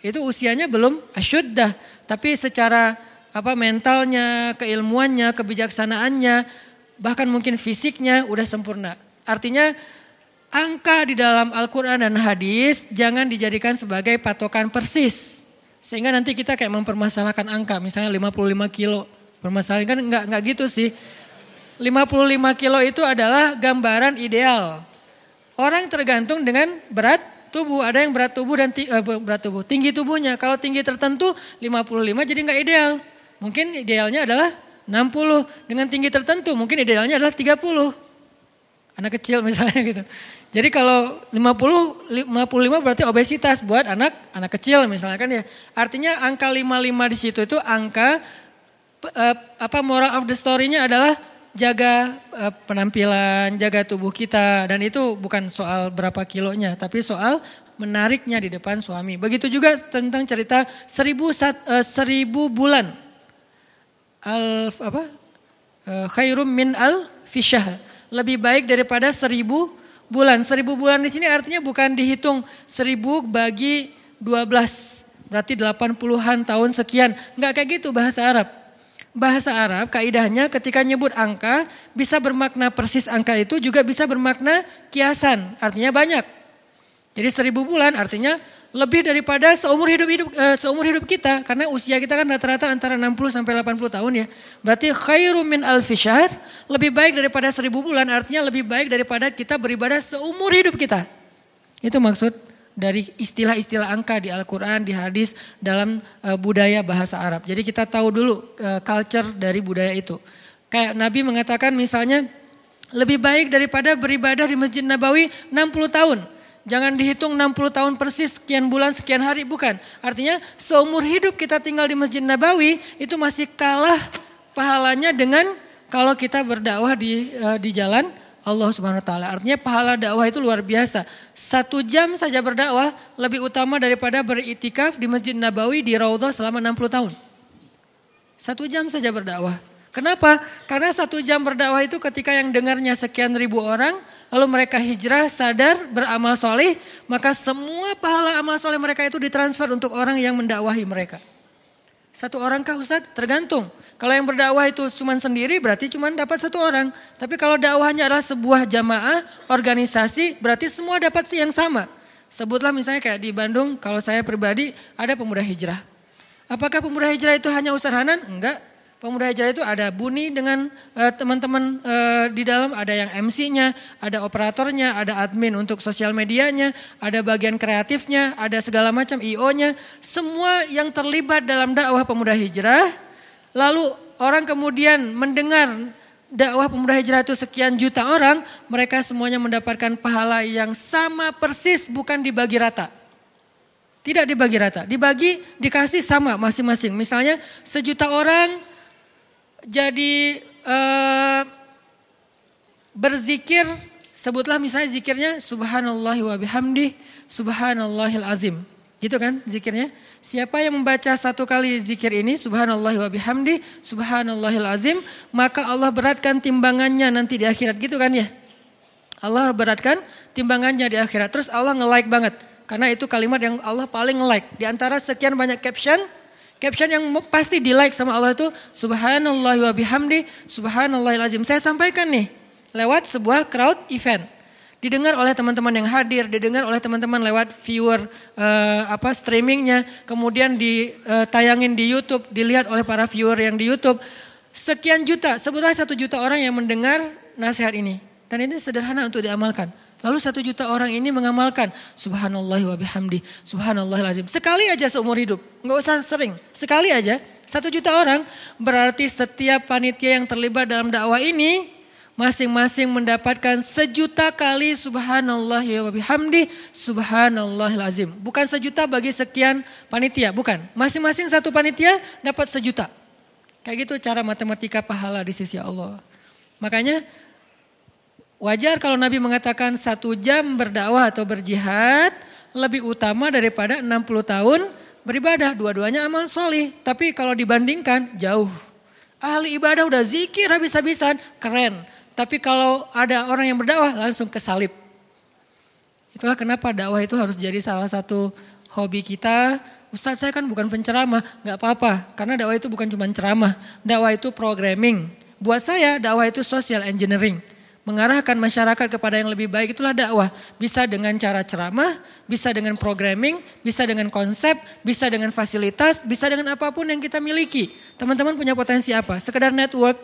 Itu usianya belum asyuddah, tapi secara apa mentalnya, keilmuannya, kebijaksanaannya bahkan mungkin fisiknya udah sempurna. Artinya angka di dalam Al-Quran dan hadis jangan dijadikan sebagai patokan persis. Sehingga nanti kita kayak mempermasalahkan angka, misalnya 55 kilo. Permasalahan kan enggak, enggak gitu sih. 55 kilo itu adalah gambaran ideal. Orang tergantung dengan berat tubuh, ada yang berat tubuh dan eh, berat tubuh, tinggi tubuhnya. Kalau tinggi tertentu 55 jadi enggak ideal. Mungkin idealnya adalah 60 dengan tinggi tertentu mungkin idealnya adalah 30. Anak kecil misalnya gitu. Jadi kalau 50 55 berarti obesitas buat anak anak kecil misalnya kan ya. Artinya angka 55 di situ itu angka eh, apa moral of the story-nya adalah jaga eh, penampilan, jaga tubuh kita dan itu bukan soal berapa kilonya tapi soal menariknya di depan suami. Begitu juga tentang cerita 1000 sat, eh, seribu bulan al apa eh, khairum min al fisyah lebih baik daripada seribu bulan seribu bulan di sini artinya bukan dihitung seribu bagi dua belas berarti delapan puluhan tahun sekian nggak kayak gitu bahasa Arab bahasa Arab kaidahnya ketika nyebut angka bisa bermakna persis angka itu juga bisa bermakna kiasan artinya banyak jadi seribu bulan artinya lebih daripada seumur hidup hidup uh, seumur hidup kita karena usia kita kan rata-rata antara 60 sampai 80 tahun ya. Berarti khairumin min fishar lebih baik daripada 1000 bulan artinya lebih baik daripada kita beribadah seumur hidup kita. Itu maksud dari istilah-istilah angka di Al-Qur'an, di hadis dalam uh, budaya bahasa Arab. Jadi kita tahu dulu uh, culture dari budaya itu. Kayak Nabi mengatakan misalnya lebih baik daripada beribadah di Masjid Nabawi 60 tahun Jangan dihitung 60 tahun persis, sekian bulan, sekian hari, bukan. Artinya seumur hidup kita tinggal di Masjid Nabawi itu masih kalah pahalanya dengan kalau kita berdakwah di e, di jalan Allah Subhanahu wa taala. Artinya pahala dakwah itu luar biasa. Satu jam saja berdakwah lebih utama daripada beritikaf di Masjid Nabawi di Raudhah selama 60 tahun. Satu jam saja berdakwah. Kenapa? Karena satu jam berdakwah itu ketika yang dengarnya sekian ribu orang, lalu mereka hijrah, sadar, beramal soleh, maka semua pahala amal soleh mereka itu ditransfer untuk orang yang mendakwahi mereka. Satu orang kah Ustaz? Tergantung. Kalau yang berdakwah itu cuma sendiri berarti cuma dapat satu orang. Tapi kalau dakwahnya adalah sebuah jamaah, organisasi, berarti semua dapat sih yang sama. Sebutlah misalnya kayak di Bandung, kalau saya pribadi ada pemuda hijrah. Apakah pemuda hijrah itu hanya Ustaz Hanan? Enggak. Pemuda Hijrah itu ada Buni dengan eh, teman-teman uh, uh, di dalam, ada yang MC-nya, ada operatornya, ada admin untuk sosial medianya, ada bagian kreatifnya, ada segala macam IO-nya. Semua yang terlibat dalam dakwah Pemuda Hijrah, lalu orang kemudian mendengar dakwah Pemuda Hijrah itu sekian juta orang, mereka semuanya mendapatkan pahala yang sama persis bukan dibagi rata. Tidak dibagi rata, dibagi dikasih sama masing-masing. Misalnya sejuta orang jadi uh, berzikir sebutlah misalnya zikirnya subhanallah wa bihamdi subhanallahil azim. Gitu kan zikirnya? Siapa yang membaca satu kali zikir ini subhanallah wa bihamdi subhanallahil azim, maka Allah beratkan timbangannya nanti di akhirat gitu kan ya? Allah beratkan timbangannya di akhirat. Terus Allah nge-like banget. Karena itu kalimat yang Allah paling nge-like. Di antara sekian banyak caption, Caption yang pasti di like sama Allah itu Subhanallah wa bihamdi Subhanallah lazim. Saya sampaikan nih lewat sebuah crowd event. Didengar oleh teman-teman yang hadir, didengar oleh teman-teman lewat viewer uh, apa streamingnya, kemudian ditayangin eh, di YouTube, dilihat oleh para viewer yang di YouTube. Sekian juta, sebutlah satu juta orang yang mendengar nasihat ini. Dan ini sederhana untuk diamalkan. Lalu satu juta orang ini mengamalkan subhanallah wa bihamdi, subhanallah lazim. Sekali aja seumur hidup, nggak usah sering, sekali aja. Satu juta orang berarti setiap panitia yang terlibat dalam dakwah ini masing-masing mendapatkan sejuta kali subhanallah wa bihamdi, subhanallah lazim. Bukan sejuta bagi sekian panitia, bukan. Masing-masing satu panitia dapat sejuta. Kayak gitu cara matematika pahala di sisi Allah. Makanya Wajar kalau Nabi mengatakan satu jam berdakwah atau berjihad lebih utama daripada 60 tahun beribadah. Dua-duanya amal solih. Tapi kalau dibandingkan jauh. Ahli ibadah udah zikir habis-habisan, keren. Tapi kalau ada orang yang berdakwah langsung ke salib. Itulah kenapa dakwah itu harus jadi salah satu hobi kita. Ustadz saya kan bukan penceramah, nggak apa-apa. Karena dakwah itu bukan cuma ceramah, dakwah itu programming. Buat saya dakwah itu social engineering mengarahkan masyarakat kepada yang lebih baik itulah dakwah. Bisa dengan cara ceramah, bisa dengan programming, bisa dengan konsep, bisa dengan fasilitas, bisa dengan apapun yang kita miliki. Teman-teman punya potensi apa? Sekedar network.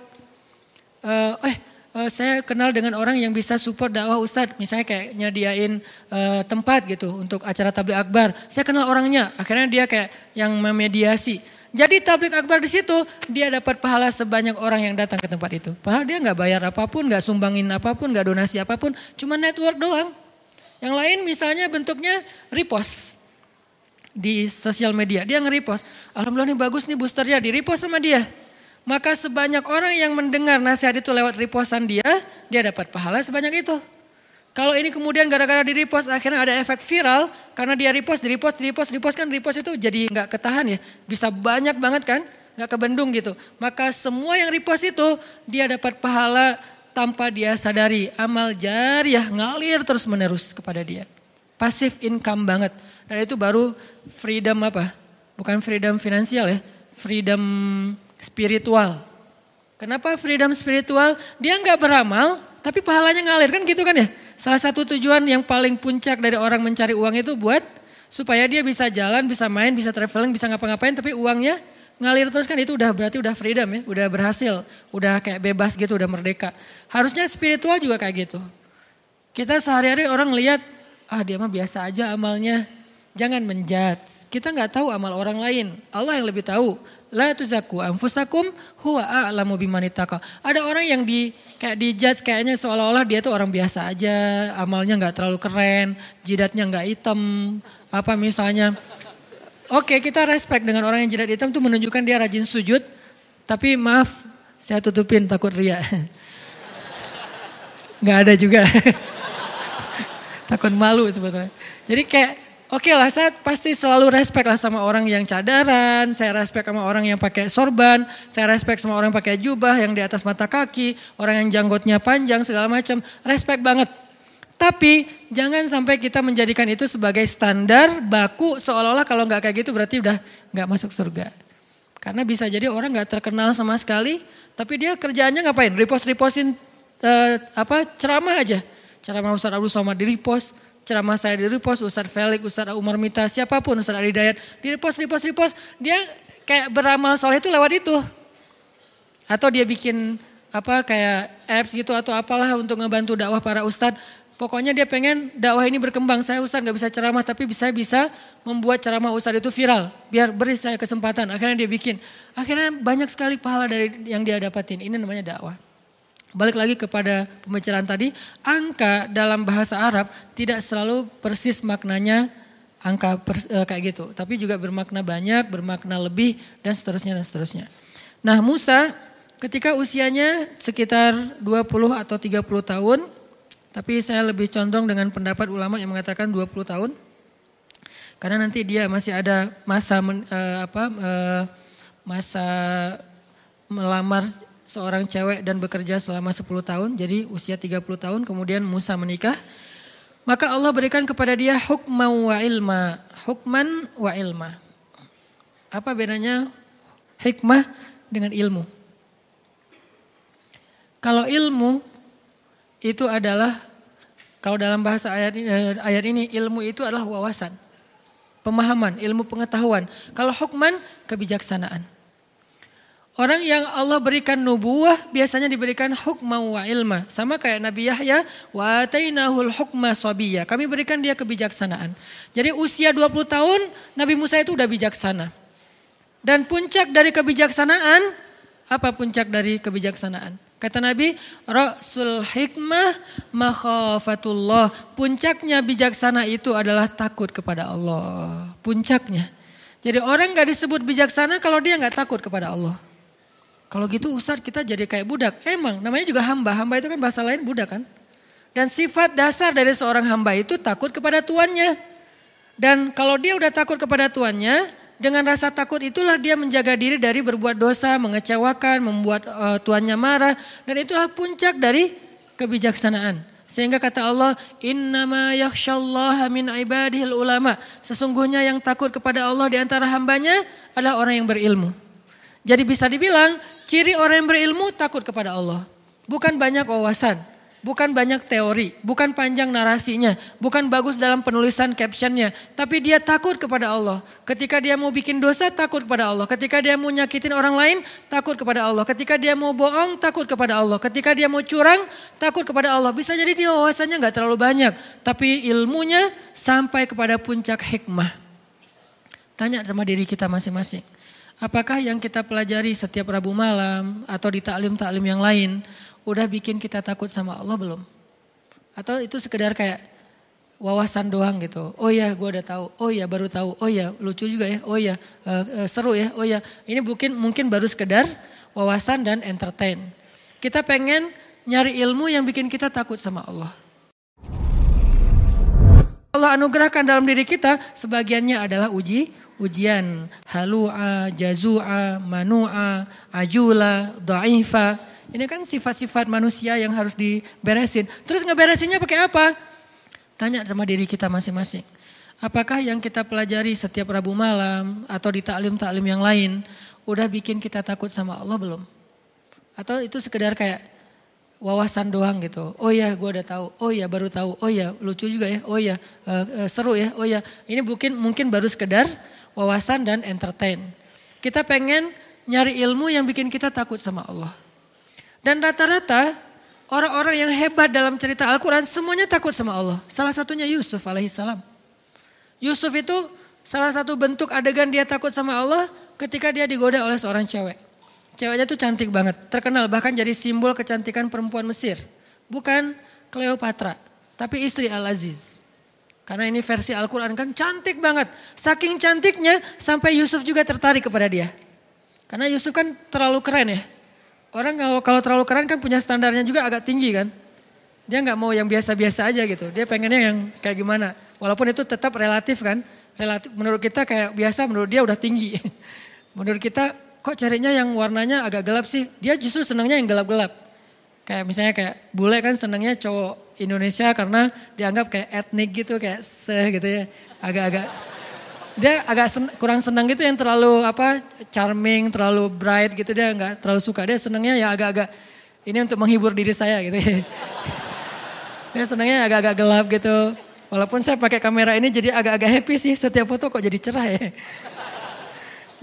Uh, eh, uh, saya kenal dengan orang yang bisa support dakwah Ustadz. Misalnya kayak nyediain uh, tempat gitu untuk acara tabligh akbar. Saya kenal orangnya, akhirnya dia kayak yang memediasi jadi tablik akbar di situ dia dapat pahala sebanyak orang yang datang ke tempat itu. Padahal dia nggak bayar apapun, nggak sumbangin apapun, nggak donasi apapun, cuma network doang. Yang lain misalnya bentuknya repost di sosial media. Dia nge-repost. Alhamdulillah ini bagus nih boosternya di-repost sama dia. Maka sebanyak orang yang mendengar nasihat itu lewat repostan dia, dia dapat pahala sebanyak itu. Kalau ini kemudian gara-gara di repost akhirnya ada efek viral karena dia repost, di repost, di repost, di repost kan repost itu jadi nggak ketahan ya. Bisa banyak banget kan, nggak kebendung gitu. Maka semua yang repost itu dia dapat pahala tanpa dia sadari. Amal jariah ngalir terus menerus kepada dia. Pasif income banget. Dan itu baru freedom apa? Bukan freedom finansial ya, freedom spiritual. Kenapa freedom spiritual? Dia nggak beramal, tapi pahalanya ngalir kan gitu kan ya. Salah satu tujuan yang paling puncak dari orang mencari uang itu buat supaya dia bisa jalan, bisa main, bisa traveling, bisa ngapa-ngapain tapi uangnya ngalir terus kan itu udah berarti udah freedom ya, udah berhasil, udah kayak bebas gitu, udah merdeka. Harusnya spiritual juga kayak gitu. Kita sehari-hari orang lihat ah dia mah biasa aja amalnya. Jangan menjudge. Kita nggak tahu amal orang lain. Allah yang lebih tahu la tuzaku anfusakum huwa a'lamu bimanitaka. Ada orang yang di kayak di judge kayaknya seolah-olah dia tuh orang biasa aja, amalnya nggak terlalu keren, jidatnya nggak hitam, apa misalnya. Oke, okay, kita respect dengan orang yang jidat hitam tuh menunjukkan dia rajin sujud, tapi maaf saya tutupin takut ria. Nggak ada juga. takut malu sebetulnya. Jadi kayak Oke okay lah, saya pasti selalu respect lah sama orang yang cadaran, saya respect sama orang yang pakai sorban, saya respect sama orang yang pakai jubah yang di atas mata kaki, orang yang janggotnya panjang segala macam, respect banget. Tapi jangan sampai kita menjadikan itu sebagai standar baku seolah-olah kalau nggak kayak gitu berarti udah nggak masuk surga. Karena bisa jadi orang nggak terkenal sama sekali, tapi dia kerjaannya ngapain? Repost-repostin uh, apa ceramah aja. Ceramah Ustaz Abdul Somad di repost ceramah saya di repost, Ustadz Felix, Ustadz Umar Mita, siapapun, Ustadz Adi Dayat, di repost, repost, repost, dia kayak beramal soleh itu lewat itu. Atau dia bikin apa kayak apps gitu atau apalah untuk ngebantu dakwah para ustadz. Pokoknya dia pengen dakwah ini berkembang. Saya ustadz nggak bisa ceramah tapi bisa bisa membuat ceramah ustadz itu viral. Biar beri saya kesempatan. Akhirnya dia bikin. Akhirnya banyak sekali pahala dari yang dia dapatin. Ini namanya dakwah. Balik lagi kepada pembicaraan tadi, angka dalam bahasa Arab tidak selalu persis maknanya angka pers, e, kayak gitu, tapi juga bermakna banyak, bermakna lebih dan seterusnya dan seterusnya. Nah, Musa ketika usianya sekitar 20 atau 30 tahun, tapi saya lebih condong dengan pendapat ulama yang mengatakan 20 tahun. Karena nanti dia masih ada masa men, e, apa e, masa melamar seorang cewek dan bekerja selama 10 tahun, jadi usia 30 tahun kemudian Musa menikah. Maka Allah berikan kepada dia hukman wa ilma, hukman wa ilma. Apa bedanya hikmah dengan ilmu? Kalau ilmu itu adalah kalau dalam bahasa ayat ini, ayat ini ilmu itu adalah wawasan, pemahaman, ilmu pengetahuan. Kalau hukman kebijaksanaan. Orang yang Allah berikan nubuah biasanya diberikan hukma wa ilma. Sama kayak Nabi Yahya, wa atainahul hukma sobiya. Kami berikan dia kebijaksanaan. Jadi usia 20 tahun Nabi Musa itu udah bijaksana. Dan puncak dari kebijaksanaan, apa puncak dari kebijaksanaan? Kata Nabi, Rasul hikmah makhafatullah. Puncaknya bijaksana itu adalah takut kepada Allah. Puncaknya. Jadi orang gak disebut bijaksana kalau dia gak takut kepada Allah. Kalau gitu Ustadz kita jadi kayak budak. Emang namanya juga hamba. Hamba itu kan bahasa lain budak kan. Dan sifat dasar dari seorang hamba itu takut kepada tuannya. Dan kalau dia udah takut kepada tuannya, dengan rasa takut itulah dia menjaga diri dari berbuat dosa, mengecewakan, membuat uh, tuannya marah. Dan itulah puncak dari kebijaksanaan. Sehingga kata Allah, innama min ibadihil ulama. Sesungguhnya yang takut kepada Allah di antara hambanya adalah orang yang berilmu. Jadi bisa dibilang Ciri orang yang berilmu takut kepada Allah. Bukan banyak wawasan, bukan banyak teori, bukan panjang narasinya, bukan bagus dalam penulisan captionnya, tapi dia takut kepada Allah. Ketika dia mau bikin dosa, takut kepada Allah. Ketika dia mau nyakitin orang lain, takut kepada Allah. Ketika dia mau bohong, takut kepada Allah. Ketika dia mau curang, takut kepada Allah. Bisa jadi dia wawasannya gak terlalu banyak, tapi ilmunya sampai kepada puncak hikmah. Tanya sama diri kita masing-masing. Apakah yang kita pelajari setiap Rabu malam atau di taklim-taklim yang lain udah bikin kita takut sama Allah belum? Atau itu sekedar kayak wawasan doang gitu. Oh ya, gue udah tahu. Oh ya, baru tahu. Oh ya, lucu juga ya. Oh ya, uh, uh, seru ya. Oh ya, ini mungkin mungkin baru sekedar wawasan dan entertain. Kita pengen nyari ilmu yang bikin kita takut sama Allah. Allah anugerahkan dalam diri kita sebagiannya adalah uji ujian halua, jazua, manua, ajula, da'ifa. Ini kan sifat-sifat manusia yang harus diberesin. Terus ngeberesinnya pakai apa? Tanya sama diri kita masing-masing. Apakah yang kita pelajari setiap Rabu malam atau di taklim-taklim yang lain udah bikin kita takut sama Allah belum? Atau itu sekedar kayak wawasan doang gitu. Oh ya, gue udah tahu. Oh ya, baru tahu. Oh ya, lucu juga ya. Oh ya, uh, uh, seru ya. Oh ya, ini mungkin mungkin baru sekedar wawasan dan entertain. Kita pengen nyari ilmu yang bikin kita takut sama Allah. Dan rata-rata orang-orang yang hebat dalam cerita Al-Quran semuanya takut sama Allah. Salah satunya Yusuf alaihissalam. Yusuf itu salah satu bentuk adegan dia takut sama Allah ketika dia digoda oleh seorang cewek. Ceweknya tuh cantik banget, terkenal bahkan jadi simbol kecantikan perempuan Mesir. Bukan Cleopatra, tapi istri Al-Aziz. Karena ini versi Al-Quran kan cantik banget. Saking cantiknya sampai Yusuf juga tertarik kepada dia. Karena Yusuf kan terlalu keren ya. Orang kalau, kalau terlalu keren kan punya standarnya juga agak tinggi kan. Dia nggak mau yang biasa-biasa aja gitu. Dia pengennya yang kayak gimana. Walaupun itu tetap relatif kan. Relatif menurut kita kayak biasa menurut dia udah tinggi. Menurut kita kok carinya yang warnanya agak gelap sih. Dia justru senangnya yang gelap-gelap kayak misalnya kayak bule kan senangnya cowok Indonesia karena dianggap kayak etnik gitu kayak se gitu ya agak-agak dia agak sen, kurang senang gitu yang terlalu apa charming terlalu bright gitu dia nggak terlalu suka dia senangnya ya agak-agak ini untuk menghibur diri saya gitu ya. dia senangnya agak-agak gelap gitu walaupun saya pakai kamera ini jadi agak-agak happy sih setiap foto kok jadi cerah ya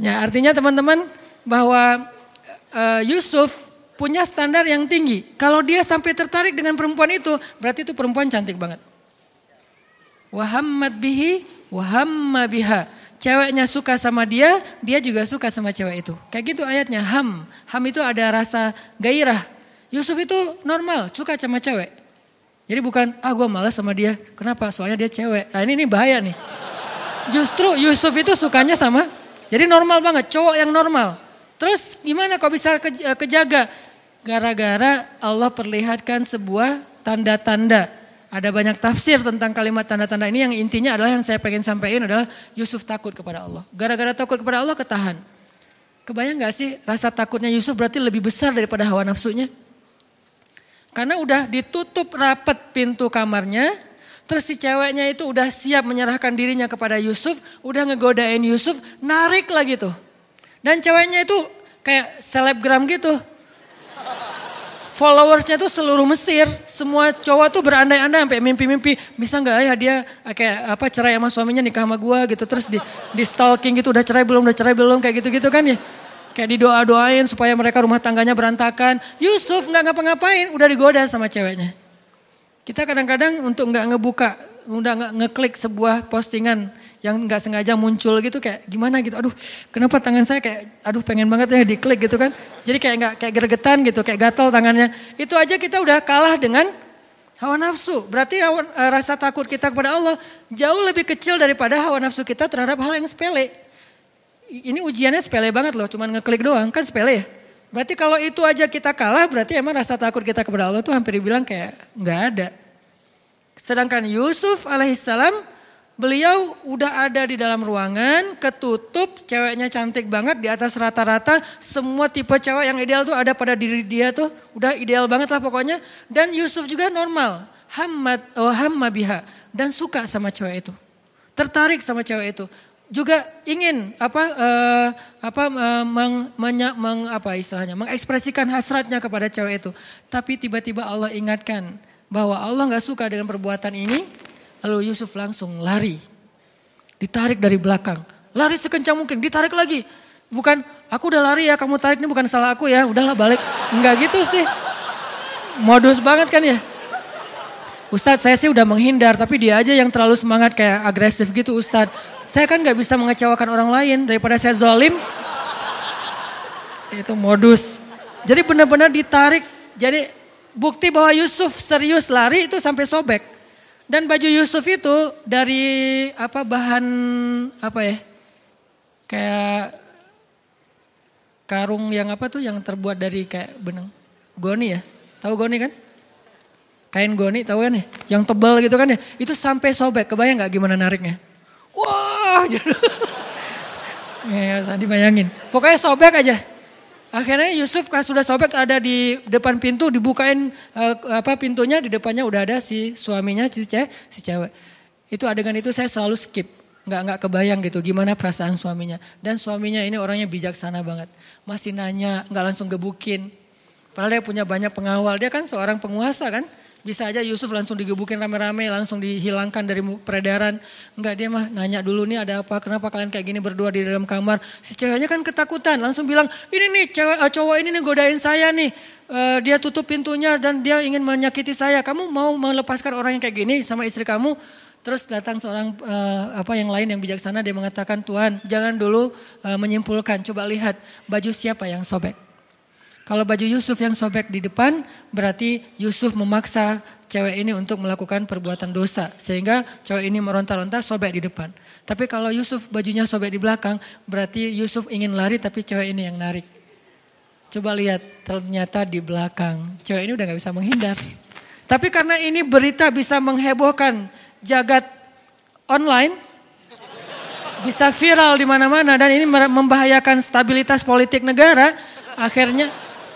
ya artinya teman-teman bahwa uh, Yusuf punya standar yang tinggi. Kalau dia sampai tertarik dengan perempuan itu, berarti itu perempuan cantik banget. Wahammat bihi, wahamma biha. Ceweknya suka sama dia, dia juga suka sama cewek itu. Kayak gitu ayatnya, ham. Ham itu ada rasa gairah. Yusuf itu normal, suka sama cewek. Jadi bukan, ah gue males sama dia. Kenapa? Soalnya dia cewek. Nah ini, ini bahaya nih. Justru Yusuf itu sukanya sama, jadi normal banget, cowok yang normal. Terus gimana kok bisa eh, kejaga? Gara-gara Allah perlihatkan sebuah tanda-tanda. Ada banyak tafsir tentang kalimat tanda-tanda ini yang intinya adalah yang saya pengen sampaikan adalah Yusuf takut kepada Allah. Gara-gara takut kepada Allah ketahan. Kebayang gak sih rasa takutnya Yusuf berarti lebih besar daripada hawa nafsunya? Karena udah ditutup rapat pintu kamarnya, Terus si ceweknya itu udah siap menyerahkan dirinya kepada Yusuf, udah ngegodain Yusuf, narik lagi tuh. Dan ceweknya itu kayak selebgram gitu. Followersnya tuh seluruh Mesir, semua cowok tuh berandai-andai sampai mimpi-mimpi bisa nggak ya dia eh, kayak apa cerai sama suaminya nikah sama gue gitu terus di, di stalking gitu udah cerai belum udah cerai belum kayak gitu-gitu kan ya kayak didoa-doain supaya mereka rumah tangganya berantakan. Yusuf nggak ngapa-ngapain, udah digoda sama ceweknya. Kita kadang-kadang untuk nggak ngebuka, udah nggak ngeklik sebuah postingan yang nggak sengaja muncul gitu kayak gimana gitu. Aduh, kenapa tangan saya kayak aduh pengen banget ya diklik gitu kan. Jadi kayak nggak kayak gergetan gitu, kayak gatal tangannya. Itu aja kita udah kalah dengan hawa nafsu. Berarti hawa, eh, rasa takut kita kepada Allah jauh lebih kecil daripada hawa nafsu kita terhadap hal yang sepele. Ini ujiannya sepele banget loh, cuman ngeklik doang kan sepele ya. Berarti kalau itu aja kita kalah, berarti emang rasa takut kita kepada Allah tuh hampir dibilang kayak nggak ada. Sedangkan Yusuf alaihissalam Beliau udah ada di dalam ruangan, ketutup, ceweknya cantik banget di atas rata-rata. Semua tipe cewek yang ideal tuh ada pada diri dia tuh, udah ideal banget lah pokoknya. Dan Yusuf juga normal, hamad, oh, hamma biha, dan suka sama cewek itu. Tertarik sama cewek itu. Juga ingin apa uh, apa uh, meng, menya, meng apa istilahnya, mengekspresikan hasratnya kepada cewek itu. Tapi tiba-tiba Allah ingatkan bahwa Allah nggak suka dengan perbuatan ini Lalu Yusuf langsung lari. Ditarik dari belakang. Lari sekencang mungkin, ditarik lagi. Bukan, aku udah lari ya, kamu tarik ini bukan salah aku ya, udahlah balik. Enggak gitu sih. Modus banget kan ya. Ustadz saya sih udah menghindar tapi dia aja yang terlalu semangat kayak agresif gitu Ustadz. Saya kan gak bisa mengecewakan orang lain daripada saya zolim. Itu modus. Jadi benar-benar ditarik. Jadi bukti bahwa Yusuf serius lari itu sampai sobek. Dan baju Yusuf itu dari apa bahan apa ya? Kayak karung yang apa tuh yang terbuat dari kayak benang goni ya? Tahu goni kan? Kain goni tahu kan ya? Yang tebal gitu kan ya? Itu sampai sobek, kebayang nggak gimana nariknya? Wah, wow, jadi. ya, usah ya, dibayangin. Pokoknya sobek aja. Akhirnya Yusuf sudah sobek ada di depan pintu dibukain uh, apa pintunya di depannya udah ada si suaminya si cewek, si cewek. Itu adegan itu saya selalu skip. Nggak, nggak kebayang gitu gimana perasaan suaminya. Dan suaminya ini orangnya bijaksana banget. Masih nanya, nggak langsung gebukin. Padahal dia punya banyak pengawal. Dia kan seorang penguasa kan. Bisa aja Yusuf langsung digebukin rame-rame, langsung dihilangkan dari peredaran. Enggak dia mah nanya dulu nih ada apa, kenapa kalian kayak gini berdua di dalam kamar. Si ceweknya kan ketakutan, langsung bilang ini nih cewek, eh, cowok ini nih godain saya nih. Uh, dia tutup pintunya dan dia ingin menyakiti saya. Kamu mau melepaskan orang yang kayak gini sama istri kamu? Terus datang seorang uh, apa yang lain yang bijaksana dia mengatakan Tuhan jangan dulu uh, menyimpulkan coba lihat baju siapa yang sobek. Kalau baju Yusuf yang sobek di depan, berarti Yusuf memaksa cewek ini untuk melakukan perbuatan dosa. Sehingga cewek ini meronta-ronta sobek di depan. Tapi kalau Yusuf bajunya sobek di belakang, berarti Yusuf ingin lari tapi cewek ini yang narik. Coba lihat, ternyata di belakang. Cewek ini udah gak bisa menghindar. Tapi karena ini berita bisa menghebohkan jagat online, bisa viral di mana-mana dan ini membahayakan stabilitas politik negara, akhirnya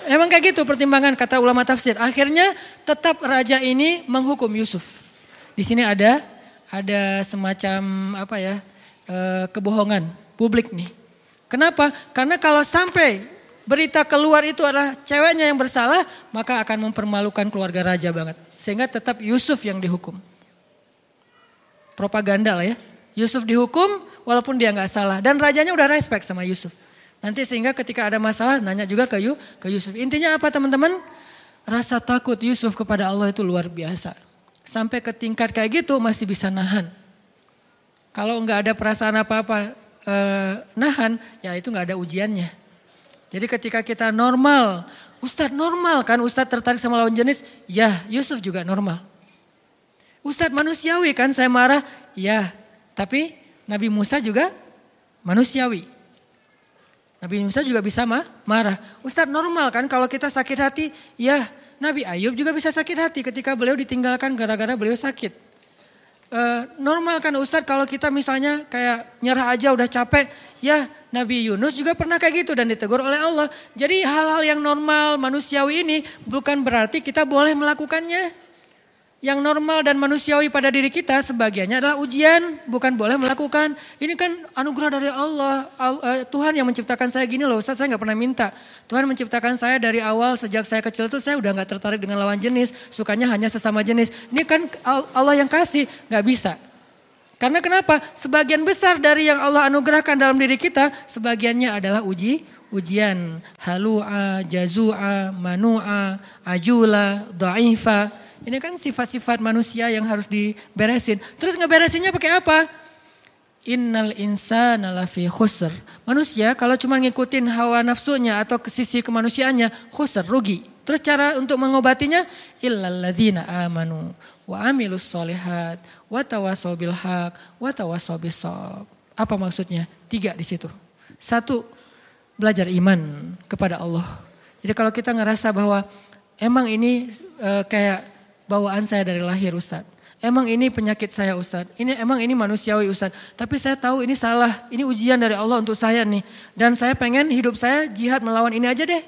Emang kayak gitu pertimbangan kata ulama tafsir. Akhirnya tetap raja ini menghukum Yusuf. Di sini ada ada semacam apa ya eh, kebohongan publik nih. Kenapa? Karena kalau sampai berita keluar itu adalah ceweknya yang bersalah, maka akan mempermalukan keluarga raja banget. Sehingga tetap Yusuf yang dihukum. Propaganda lah ya. Yusuf dihukum walaupun dia nggak salah dan rajanya udah respect sama Yusuf. Nanti sehingga ketika ada masalah nanya juga ke, Yu, ke Yusuf. Intinya apa teman-teman? Rasa takut Yusuf kepada Allah itu luar biasa. Sampai ke tingkat kayak gitu masih bisa nahan. Kalau nggak ada perasaan apa-apa eh, nahan, ya itu nggak ada ujiannya. Jadi ketika kita normal, Ustadz normal kan, Ustadz tertarik sama lawan jenis, ya Yusuf juga normal. Ustadz manusiawi kan, saya marah, ya. Tapi Nabi Musa juga manusiawi. Nabi Musa juga bisa mah, marah. Ustadz normal kan kalau kita sakit hati, ya Nabi Ayub juga bisa sakit hati ketika beliau ditinggalkan gara-gara beliau sakit. E, normal kan Ustadz kalau kita misalnya kayak nyerah aja udah capek, ya Nabi Yunus juga pernah kayak gitu dan ditegur oleh Allah. Jadi hal-hal yang normal manusiawi ini bukan berarti kita boleh melakukannya yang normal dan manusiawi pada diri kita sebagiannya adalah ujian, bukan boleh melakukan. Ini kan anugerah dari Allah, eh, Tuhan yang menciptakan saya gini loh, saya nggak pernah minta. Tuhan menciptakan saya dari awal sejak saya kecil tuh saya udah nggak tertarik dengan lawan jenis, sukanya hanya sesama jenis. Ini kan Allah yang kasih, nggak bisa. Karena kenapa? Sebagian besar dari yang Allah anugerahkan dalam diri kita, sebagiannya adalah uji, ujian. Halu'a, jazu'a, manu'a, ajula, da'ifa. Ini kan sifat-sifat manusia yang harus diberesin. Terus ngeberesinnya pakai apa? Innal insana lafi khusr. Manusia kalau cuma ngikutin hawa nafsunya atau ke sisi kemanusiaannya, khusr, rugi. Terus cara untuk mengobatinya, ilaladina amanu wa amilus solihat wa tawasaw haq wa tawasaw Apa maksudnya? Tiga di situ. Satu, belajar iman kepada Allah. Jadi kalau kita ngerasa bahwa emang ini e, kayak bawaan saya dari lahir Ustadz. Emang ini penyakit saya Ustadz, ini emang ini manusiawi Ustadz. Tapi saya tahu ini salah, ini ujian dari Allah untuk saya nih. Dan saya pengen hidup saya jihad melawan ini aja deh.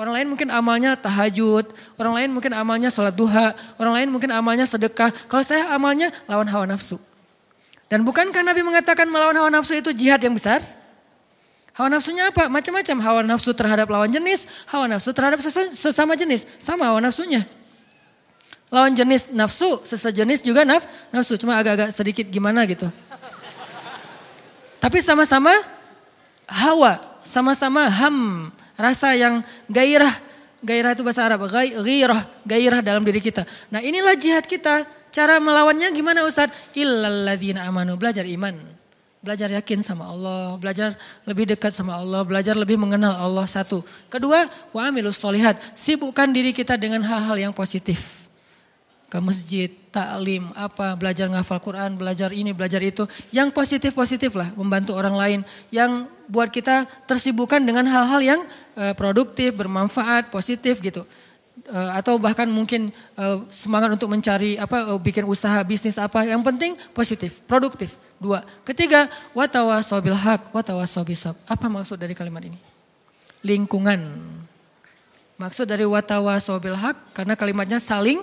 Orang lain mungkin amalnya tahajud, orang lain mungkin amalnya sholat duha, orang lain mungkin amalnya sedekah. Kalau saya amalnya lawan hawa nafsu. Dan bukankah Nabi mengatakan melawan hawa nafsu itu jihad yang besar? Hawa nafsunya apa? Macam-macam. Hawa nafsu terhadap lawan jenis, hawa nafsu terhadap sesama jenis. Sama hawa nafsunya lawan jenis nafsu, sesejenis juga naf, nafsu, cuma agak-agak sedikit gimana gitu. Tapi sama-sama hawa, sama-sama ham, rasa yang gairah, gairah itu bahasa Arab, gairah, gairah dalam diri kita. Nah inilah jihad kita, cara melawannya gimana Ustaz? Illalladzina amanu, belajar iman. Belajar yakin sama Allah, belajar lebih dekat sama Allah, belajar lebih mengenal Allah satu. Kedua, wa amilus solihat, sibukkan diri kita dengan hal-hal yang positif ke masjid, taklim, apa, belajar ngafal Quran, belajar ini, belajar itu. Yang positif-positif lah, membantu orang lain. Yang buat kita tersibukan dengan hal-hal yang uh, produktif, bermanfaat, positif gitu. Uh, atau bahkan mungkin uh, semangat untuk mencari apa, uh, bikin usaha, bisnis apa. Yang penting positif, produktif. Dua. Ketiga, sobil hak, watawa sob Apa maksud dari kalimat ini? Lingkungan. Maksud dari watawa sobil hak, karena kalimatnya saling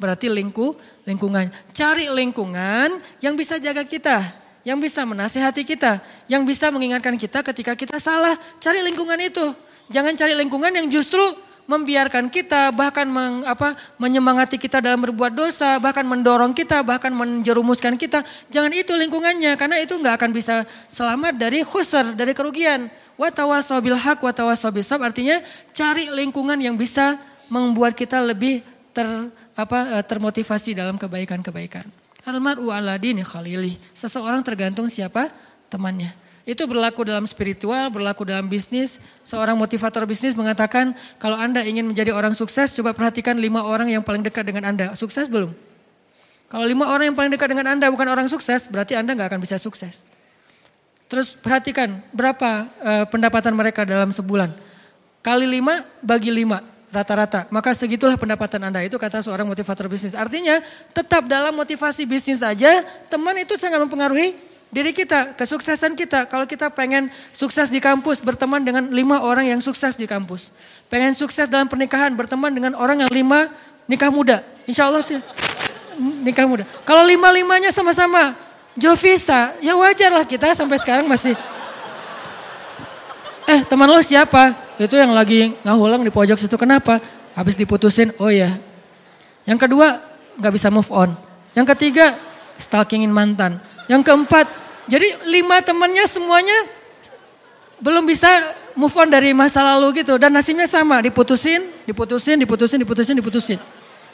berarti lingku, lingkungan. Cari lingkungan yang bisa jaga kita, yang bisa menasehati kita, yang bisa mengingatkan kita ketika kita salah. Cari lingkungan itu. Jangan cari lingkungan yang justru membiarkan kita bahkan meng, apa, menyemangati kita dalam berbuat dosa, bahkan mendorong kita, bahkan menjerumuskan kita. Jangan itu lingkungannya karena itu nggak akan bisa selamat dari khusr, dari kerugian. Watawasobil hak, watawasobil sob artinya cari lingkungan yang bisa membuat kita lebih ter apa eh, termotivasi dalam kebaikan-kebaikan. Almaru ala dini khalili. Seseorang tergantung siapa temannya. Itu berlaku dalam spiritual, berlaku dalam bisnis. Seorang motivator bisnis mengatakan, kalau Anda ingin menjadi orang sukses, coba perhatikan lima orang yang paling dekat dengan Anda. Sukses belum? Kalau lima orang yang paling dekat dengan Anda bukan orang sukses, berarti Anda nggak akan bisa sukses. Terus perhatikan berapa eh, pendapatan mereka dalam sebulan. Kali lima bagi lima rata-rata. Maka segitulah pendapatan Anda itu kata seorang motivator bisnis. Artinya tetap dalam motivasi bisnis saja teman itu sangat mempengaruhi diri kita, kesuksesan kita. Kalau kita pengen sukses di kampus berteman dengan lima orang yang sukses di kampus. Pengen sukses dalam pernikahan berteman dengan orang yang lima nikah muda. Insya Allah nikah muda. Kalau lima-limanya sama-sama Jovisa, ya wajarlah kita sampai sekarang masih. Eh teman lo siapa? itu yang lagi ngahulang di pojok situ kenapa? Habis diputusin, oh ya. Yang kedua, nggak bisa move on. Yang ketiga, stalkingin mantan. Yang keempat, jadi lima temennya semuanya belum bisa move on dari masa lalu gitu. Dan nasibnya sama, diputusin, diputusin, diputusin, diputusin, diputusin.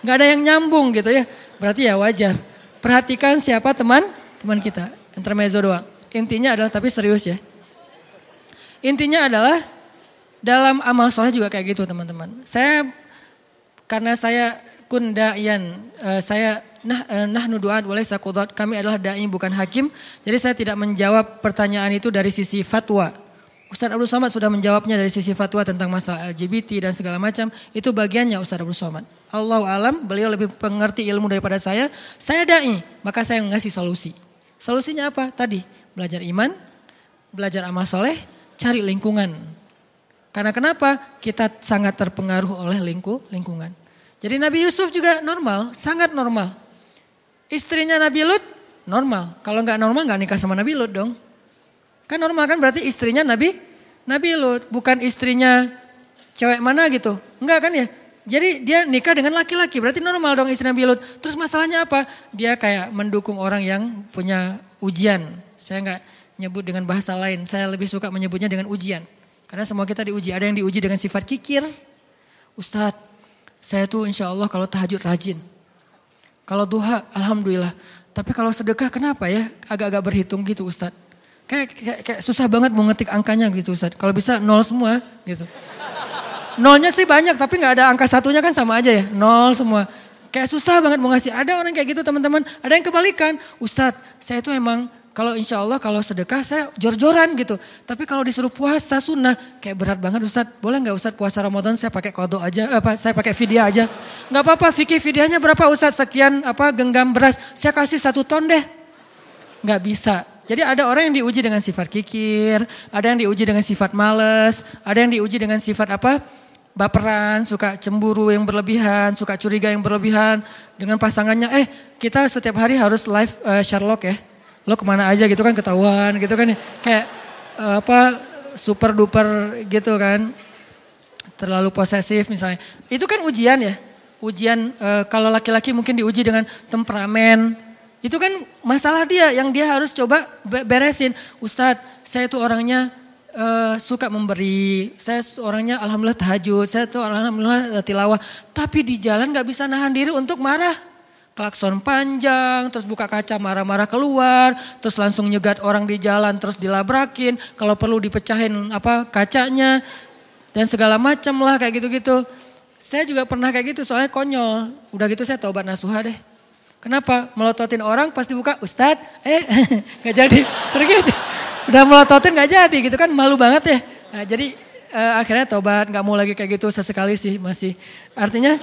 Nggak ada yang nyambung gitu ya. Berarti ya wajar. Perhatikan siapa teman teman kita. Intermezzo doang. Intinya adalah, tapi serius ya. Intinya adalah dalam amal soleh juga kayak gitu teman-teman. Saya karena saya kun dayan, eh, saya nah uh, nahnu du'at walaysa Kami adalah dai bukan hakim. Jadi saya tidak menjawab pertanyaan itu dari sisi fatwa. Ustaz Abdul Somad sudah menjawabnya dari sisi fatwa tentang masalah LGBT dan segala macam. Itu bagiannya Ustaz Abdul Somad. Allah alam, beliau lebih pengerti ilmu daripada saya. Saya dai, maka saya ngasih solusi. Solusinya apa? Tadi, belajar iman, belajar amal soleh, cari lingkungan karena kenapa? Kita sangat terpengaruh oleh lingku, lingkungan. Jadi Nabi Yusuf juga normal, sangat normal. Istrinya Nabi Lut normal. Kalau nggak normal nggak nikah sama Nabi Lut dong. Kan normal kan berarti istrinya Nabi Nabi Lut, bukan istrinya cewek mana gitu. Enggak kan ya? Jadi dia nikah dengan laki-laki, berarti normal dong istri Nabi Lut. Terus masalahnya apa? Dia kayak mendukung orang yang punya ujian. Saya nggak nyebut dengan bahasa lain, saya lebih suka menyebutnya dengan ujian. Karena semua kita diuji. Ada yang diuji dengan sifat kikir. Ustadz, saya tuh insya Allah kalau tahajud rajin. Kalau duha, Alhamdulillah. Tapi kalau sedekah kenapa ya agak-agak berhitung gitu Ustadz. Kayak, kayak, kayak susah banget mau ngetik angkanya gitu Ustadz. Kalau bisa nol semua gitu. Nolnya sih banyak tapi gak ada angka satunya kan sama aja ya. Nol semua. Kayak susah banget mau ngasih. Ada orang kayak gitu teman-teman. Ada yang kebalikan. Ustadz saya tuh emang kalau insya Allah kalau sedekah saya jor-joran gitu. Tapi kalau disuruh puasa sunnah kayak berat banget Ustaz. Boleh nggak Ustaz puasa Ramadan saya pakai kodok aja, eh, apa saya pakai video aja. Nggak apa-apa fikih videonya berapa Ustaz sekian apa genggam beras. Saya kasih satu ton deh. Nggak bisa. Jadi ada orang yang diuji dengan sifat kikir, ada yang diuji dengan sifat males, ada yang diuji dengan sifat apa? baperan, suka cemburu yang berlebihan, suka curiga yang berlebihan dengan pasangannya. Eh, kita setiap hari harus live uh, Sherlock ya lo kemana aja gitu kan ketahuan gitu kan kayak eh, apa super duper gitu kan terlalu posesif misalnya itu kan ujian ya ujian uh, kalau laki-laki mungkin diuji dengan temperamen itu kan masalah dia yang dia harus coba beresin. Ustadz, saya itu orangnya uh, suka memberi. Saya orangnya alhamdulillah tahajud. Saya itu alhamdulillah tilawah. Tapi di jalan nggak bisa nahan diri untuk marah klakson panjang, terus buka kaca marah-marah keluar, terus langsung nyegat orang di jalan, terus dilabrakin, kalau perlu dipecahin apa kacanya, dan segala macam lah kayak gitu-gitu. Saya juga pernah kayak gitu soalnya konyol. Udah gitu saya tobat nasuha deh. Kenapa? Melototin orang pasti buka, Ustadz, eh gak jadi, pergi aja. Udah melototin gak jadi gitu kan malu banget ya. Nah, jadi eh, akhirnya tobat, gak mau lagi kayak gitu sesekali sih masih. Artinya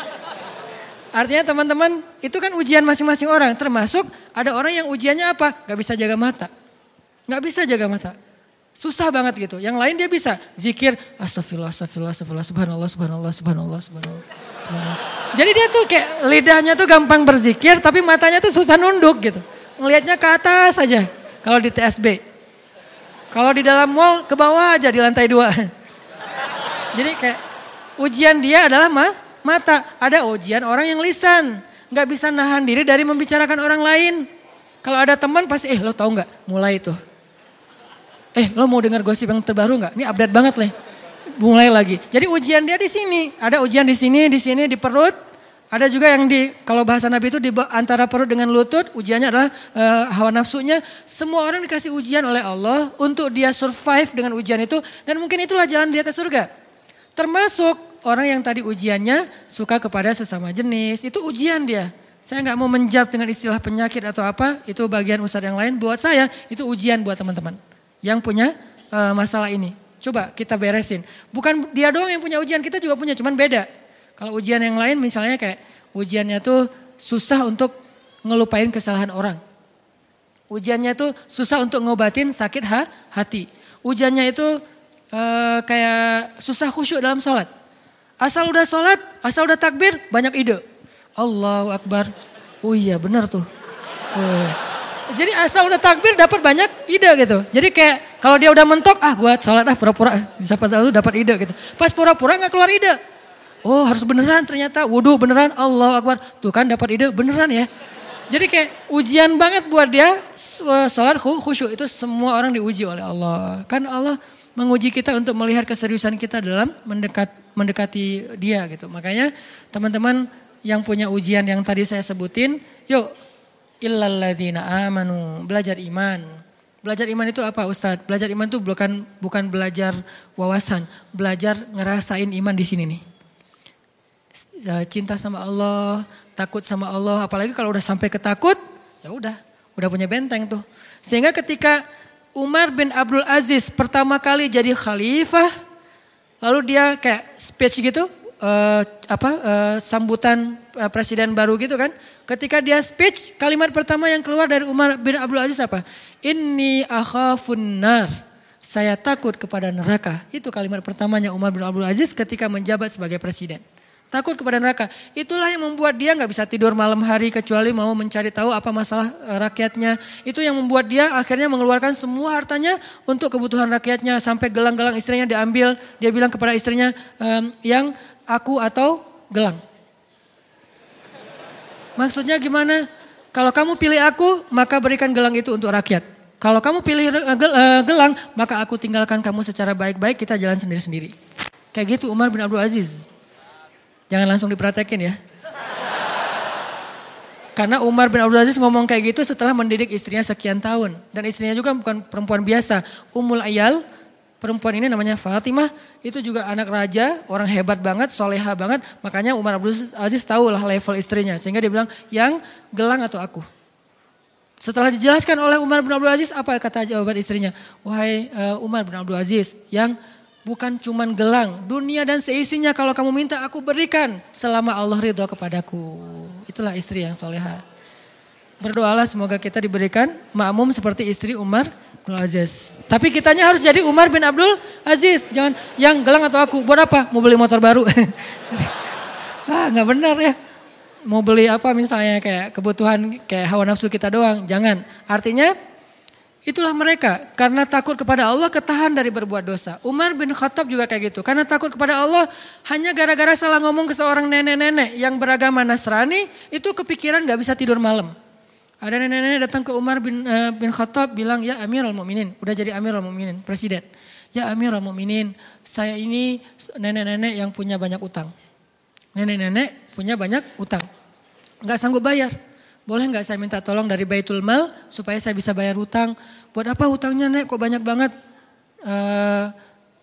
Artinya teman-teman itu kan ujian masing-masing orang. Termasuk ada orang yang ujiannya apa? Gak bisa jaga mata. Gak bisa jaga mata. Susah banget gitu. Yang lain dia bisa. Zikir, astagfirullah, astagfirullah, astagfirullah, subhanallah, subhanallah, subhanallah, subhanallah. subhanallah. Jadi dia tuh kayak lidahnya tuh gampang berzikir tapi matanya tuh susah nunduk gitu. Ngelihatnya ke atas aja kalau di TSB. Kalau di dalam mall ke bawah aja di lantai dua. Jadi kayak ujian dia adalah mah mata, ada ujian orang yang lisan. Gak bisa nahan diri dari membicarakan orang lain. Kalau ada teman pasti, eh lo tau gak? Mulai itu. Eh lo mau dengar gosip yang terbaru gak? Ini update banget nih. Mulai lagi. Jadi ujian dia di sini. Ada ujian di sini, di sini, di perut. Ada juga yang di, kalau bahasa Nabi itu di antara perut dengan lutut, ujiannya adalah e, hawa nafsunya. Semua orang dikasih ujian oleh Allah untuk dia survive dengan ujian itu. Dan mungkin itulah jalan dia ke surga. Termasuk orang yang tadi ujiannya suka kepada sesama jenis. Itu ujian dia. Saya nggak mau menjas dengan istilah penyakit atau apa, itu bagian ustadz yang lain. Buat saya itu ujian buat teman-teman yang punya uh, masalah ini. Coba kita beresin. Bukan dia doang yang punya ujian, kita juga punya, cuman beda. Kalau ujian yang lain misalnya kayak ujiannya tuh susah untuk ngelupain kesalahan orang. Ujiannya tuh susah untuk ngobatin sakit hati. Ujiannya itu uh, kayak susah khusyuk dalam sholat. Asal udah sholat, asal udah takbir, banyak ide. Allahu Akbar. Oh iya benar tuh. Oh. Jadi asal udah takbir dapat banyak ide gitu. Jadi kayak kalau dia udah mentok, ah gua sholat ah pura-pura. Bisa pas itu dapat ide gitu. Pas pura-pura gak keluar ide. Oh harus beneran ternyata wudhu beneran Allah Akbar. Tuh kan dapat ide beneran ya. Jadi kayak ujian banget buat dia sholat khusyuk itu semua orang diuji oleh Allah. Kan Allah menguji kita untuk melihat keseriusan kita dalam mendekat mendekati dia gitu. Makanya teman-teman yang punya ujian yang tadi saya sebutin, yuk illalladzina amanu, belajar iman. Belajar iman itu apa Ustadz? Belajar iman itu bukan bukan belajar wawasan, belajar ngerasain iman di sini nih. Cinta sama Allah, takut sama Allah, apalagi kalau udah sampai ketakut ya udah, udah punya benteng tuh. Sehingga ketika Umar bin Abdul Aziz pertama kali jadi khalifah, lalu dia kayak speech gitu, uh, apa uh, sambutan uh, presiden baru gitu kan. Ketika dia speech, kalimat pertama yang keluar dari Umar bin Abdul Aziz apa? Ini akhafun nar. Saya takut kepada neraka. Itu kalimat pertamanya Umar bin Abdul Aziz ketika menjabat sebagai presiden takut kepada neraka. Itulah yang membuat dia nggak bisa tidur malam hari kecuali mau mencari tahu apa masalah eh, rakyatnya. Itu yang membuat dia akhirnya mengeluarkan semua hartanya untuk kebutuhan rakyatnya sampai gelang-gelang istrinya diambil. Dia bilang kepada istrinya ehm, yang aku atau gelang. Maksudnya gimana? Kalau kamu pilih aku, maka berikan gelang itu untuk rakyat. Kalau kamu pilih eh, eh, gelang, maka aku tinggalkan kamu secara baik-baik, kita jalan sendiri-sendiri. Kayak gitu Umar bin Abdul Aziz. Jangan langsung dipraktekin ya. Karena Umar bin Abdul Aziz ngomong kayak gitu setelah mendidik istrinya sekian tahun. Dan istrinya juga bukan perempuan biasa. Umul Ayal, perempuan ini namanya Fatimah, itu juga anak raja, orang hebat banget, soleha banget. Makanya Umar Abdul Aziz tahu lah level istrinya. Sehingga dia bilang, yang gelang atau aku? Setelah dijelaskan oleh Umar bin Abdul Aziz, apa kata jawaban istrinya? Wahai eh, Umar bin Abdul Aziz, yang bukan cuman gelang, dunia dan seisinya kalau kamu minta aku berikan selama Allah ridho kepadaku. Itulah istri yang soleha. Berdoalah semoga kita diberikan makmum seperti istri Umar bin Aziz. Tapi kitanya harus jadi Umar bin Abdul Aziz. Jangan yang gelang atau aku. Buat apa? Mau beli motor baru. ah nggak benar ya. Mau beli apa misalnya kayak kebutuhan kayak hawa nafsu kita doang. Jangan. Artinya Itulah mereka, karena takut kepada Allah ketahan dari berbuat dosa. Umar bin Khattab juga kayak gitu, karena takut kepada Allah hanya gara-gara salah ngomong ke seorang nenek-nenek yang beragama Nasrani, itu kepikiran gak bisa tidur malam. Ada nenek-nenek datang ke Umar bin, uh, bin Khattab bilang, ya Amirul Mukminin, udah jadi Amirul Mukminin, presiden. Ya Amirul Mukminin, saya ini nenek-nenek yang punya banyak utang. Nenek-nenek punya banyak utang, Gak sanggup bayar boleh nggak saya minta tolong dari Baitul Mal supaya saya bisa bayar hutang. Buat apa hutangnya Nek kok banyak banget? Uh,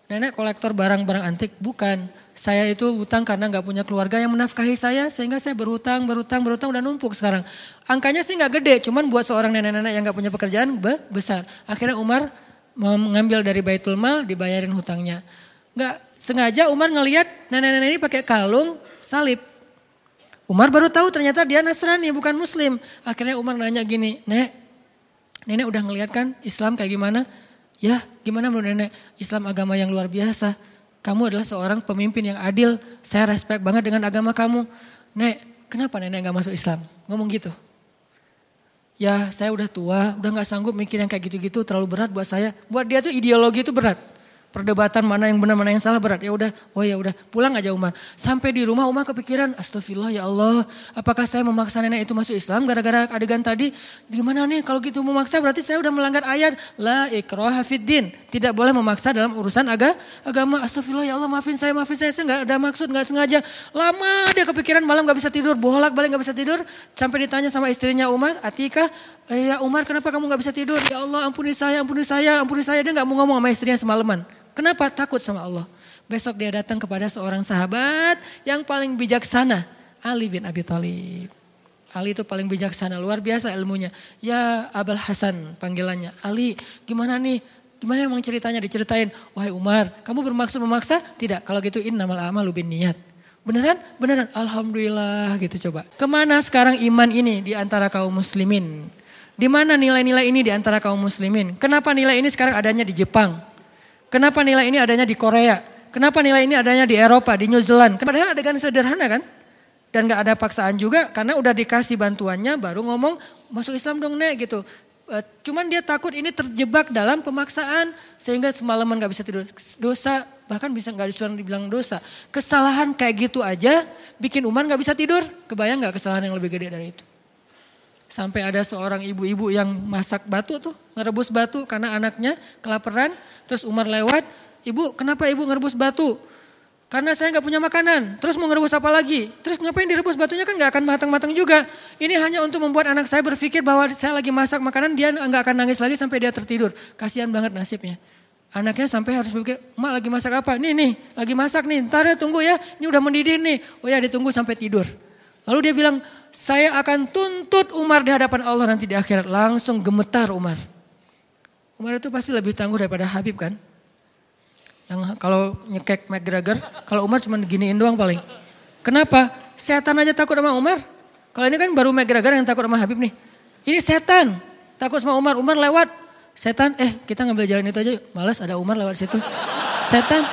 nenek kolektor barang-barang antik bukan. Saya itu hutang karena nggak punya keluarga yang menafkahi saya sehingga saya berhutang, berhutang, berhutang udah numpuk sekarang. Angkanya sih nggak gede, cuman buat seorang nenek-nenek yang nggak punya pekerjaan be besar. Akhirnya Umar mengambil dari Baitul Mal dibayarin hutangnya. Nggak sengaja Umar ngelihat nenek-nenek ini pakai kalung salib. Umar baru tahu ternyata dia Nasrani bukan Muslim. Akhirnya Umar nanya gini, Nek, nenek udah ngeliat kan Islam kayak gimana? Ya gimana menurut nenek? Islam agama yang luar biasa. Kamu adalah seorang pemimpin yang adil. Saya respect banget dengan agama kamu. Nek, kenapa nenek gak masuk Islam? Ngomong gitu. Ya saya udah tua, udah gak sanggup mikir yang kayak gitu-gitu terlalu berat buat saya. Buat dia tuh ideologi itu berat perdebatan mana yang benar mana yang salah berat. Ya udah, oh ya udah, pulang aja Umar. Sampai di rumah Umar kepikiran, astagfirullah ya Allah, apakah saya memaksa nenek itu masuk Islam gara-gara adegan tadi? Gimana nih kalau gitu memaksa berarti saya udah melanggar ayat la ikraha fiddin. Tidak boleh memaksa dalam urusan aga, agama. Astagfirullah ya Allah, maafin saya, maafin saya, saya enggak ada maksud, enggak sengaja. Lama dia kepikiran malam nggak bisa tidur, bolak-balik nggak bisa tidur sampai ditanya sama istrinya Umar, Atika, eh, ya Umar kenapa kamu nggak bisa tidur? Ya Allah ampuni saya, ampuni saya, ampuni saya. Dia nggak mau ngomong sama istrinya semalaman. Kenapa takut sama Allah? Besok dia datang kepada seorang sahabat yang paling bijaksana, Ali bin Abi Thalib. Ali itu paling bijaksana, luar biasa ilmunya. Ya Abul Hasan panggilannya, Ali gimana nih? Gimana emang ceritanya diceritain? Wahai Umar, kamu bermaksud memaksa? Tidak, kalau gitu innamal amalu bin niat. Beneran? Beneran. Alhamdulillah gitu coba. Kemana sekarang iman ini di antara kaum muslimin? Di mana nilai-nilai ini di antara kaum muslimin? Kenapa nilai ini sekarang adanya di Jepang? Kenapa nilai ini adanya di Korea? Kenapa nilai ini adanya di Eropa, di New Zealand? Kan padahal kan sederhana kan? Dan gak ada paksaan juga karena udah dikasih bantuannya baru ngomong masuk Islam dong nek gitu. E, cuman dia takut ini terjebak dalam pemaksaan sehingga semalaman gak bisa tidur. Dosa bahkan bisa gak dibilang dosa. Kesalahan kayak gitu aja bikin Umar gak bisa tidur. Kebayang gak kesalahan yang lebih gede dari itu? Sampai ada seorang ibu-ibu yang masak batu tuh ngerebus batu karena anaknya kelaparan. Terus Umar lewat, ibu kenapa ibu ngerebus batu? Karena saya nggak punya makanan. Terus mau ngerebus apa lagi? Terus ngapain direbus batunya kan nggak akan matang-matang juga. Ini hanya untuk membuat anak saya berpikir bahwa saya lagi masak makanan, dia nggak akan nangis lagi sampai dia tertidur. Kasihan banget nasibnya. Anaknya sampai harus berpikir, mak lagi masak apa? Nih nih, lagi masak nih, ntar ya tunggu ya, ini udah mendidih nih. Oh ya ditunggu sampai tidur. Lalu dia bilang, saya akan tuntut Umar di hadapan Allah nanti di akhirat. Langsung gemetar Umar. Umar itu pasti lebih tangguh daripada Habib kan? Yang kalau nyekek McGregor, kalau Umar cuma giniin doang paling. Kenapa? Setan aja takut sama Umar. Kalau ini kan baru McGregor yang takut sama Habib nih. Ini setan, takut sama Umar. Umar lewat, setan, eh kita ngambil jalan itu aja, Males ada Umar lewat situ. Setan.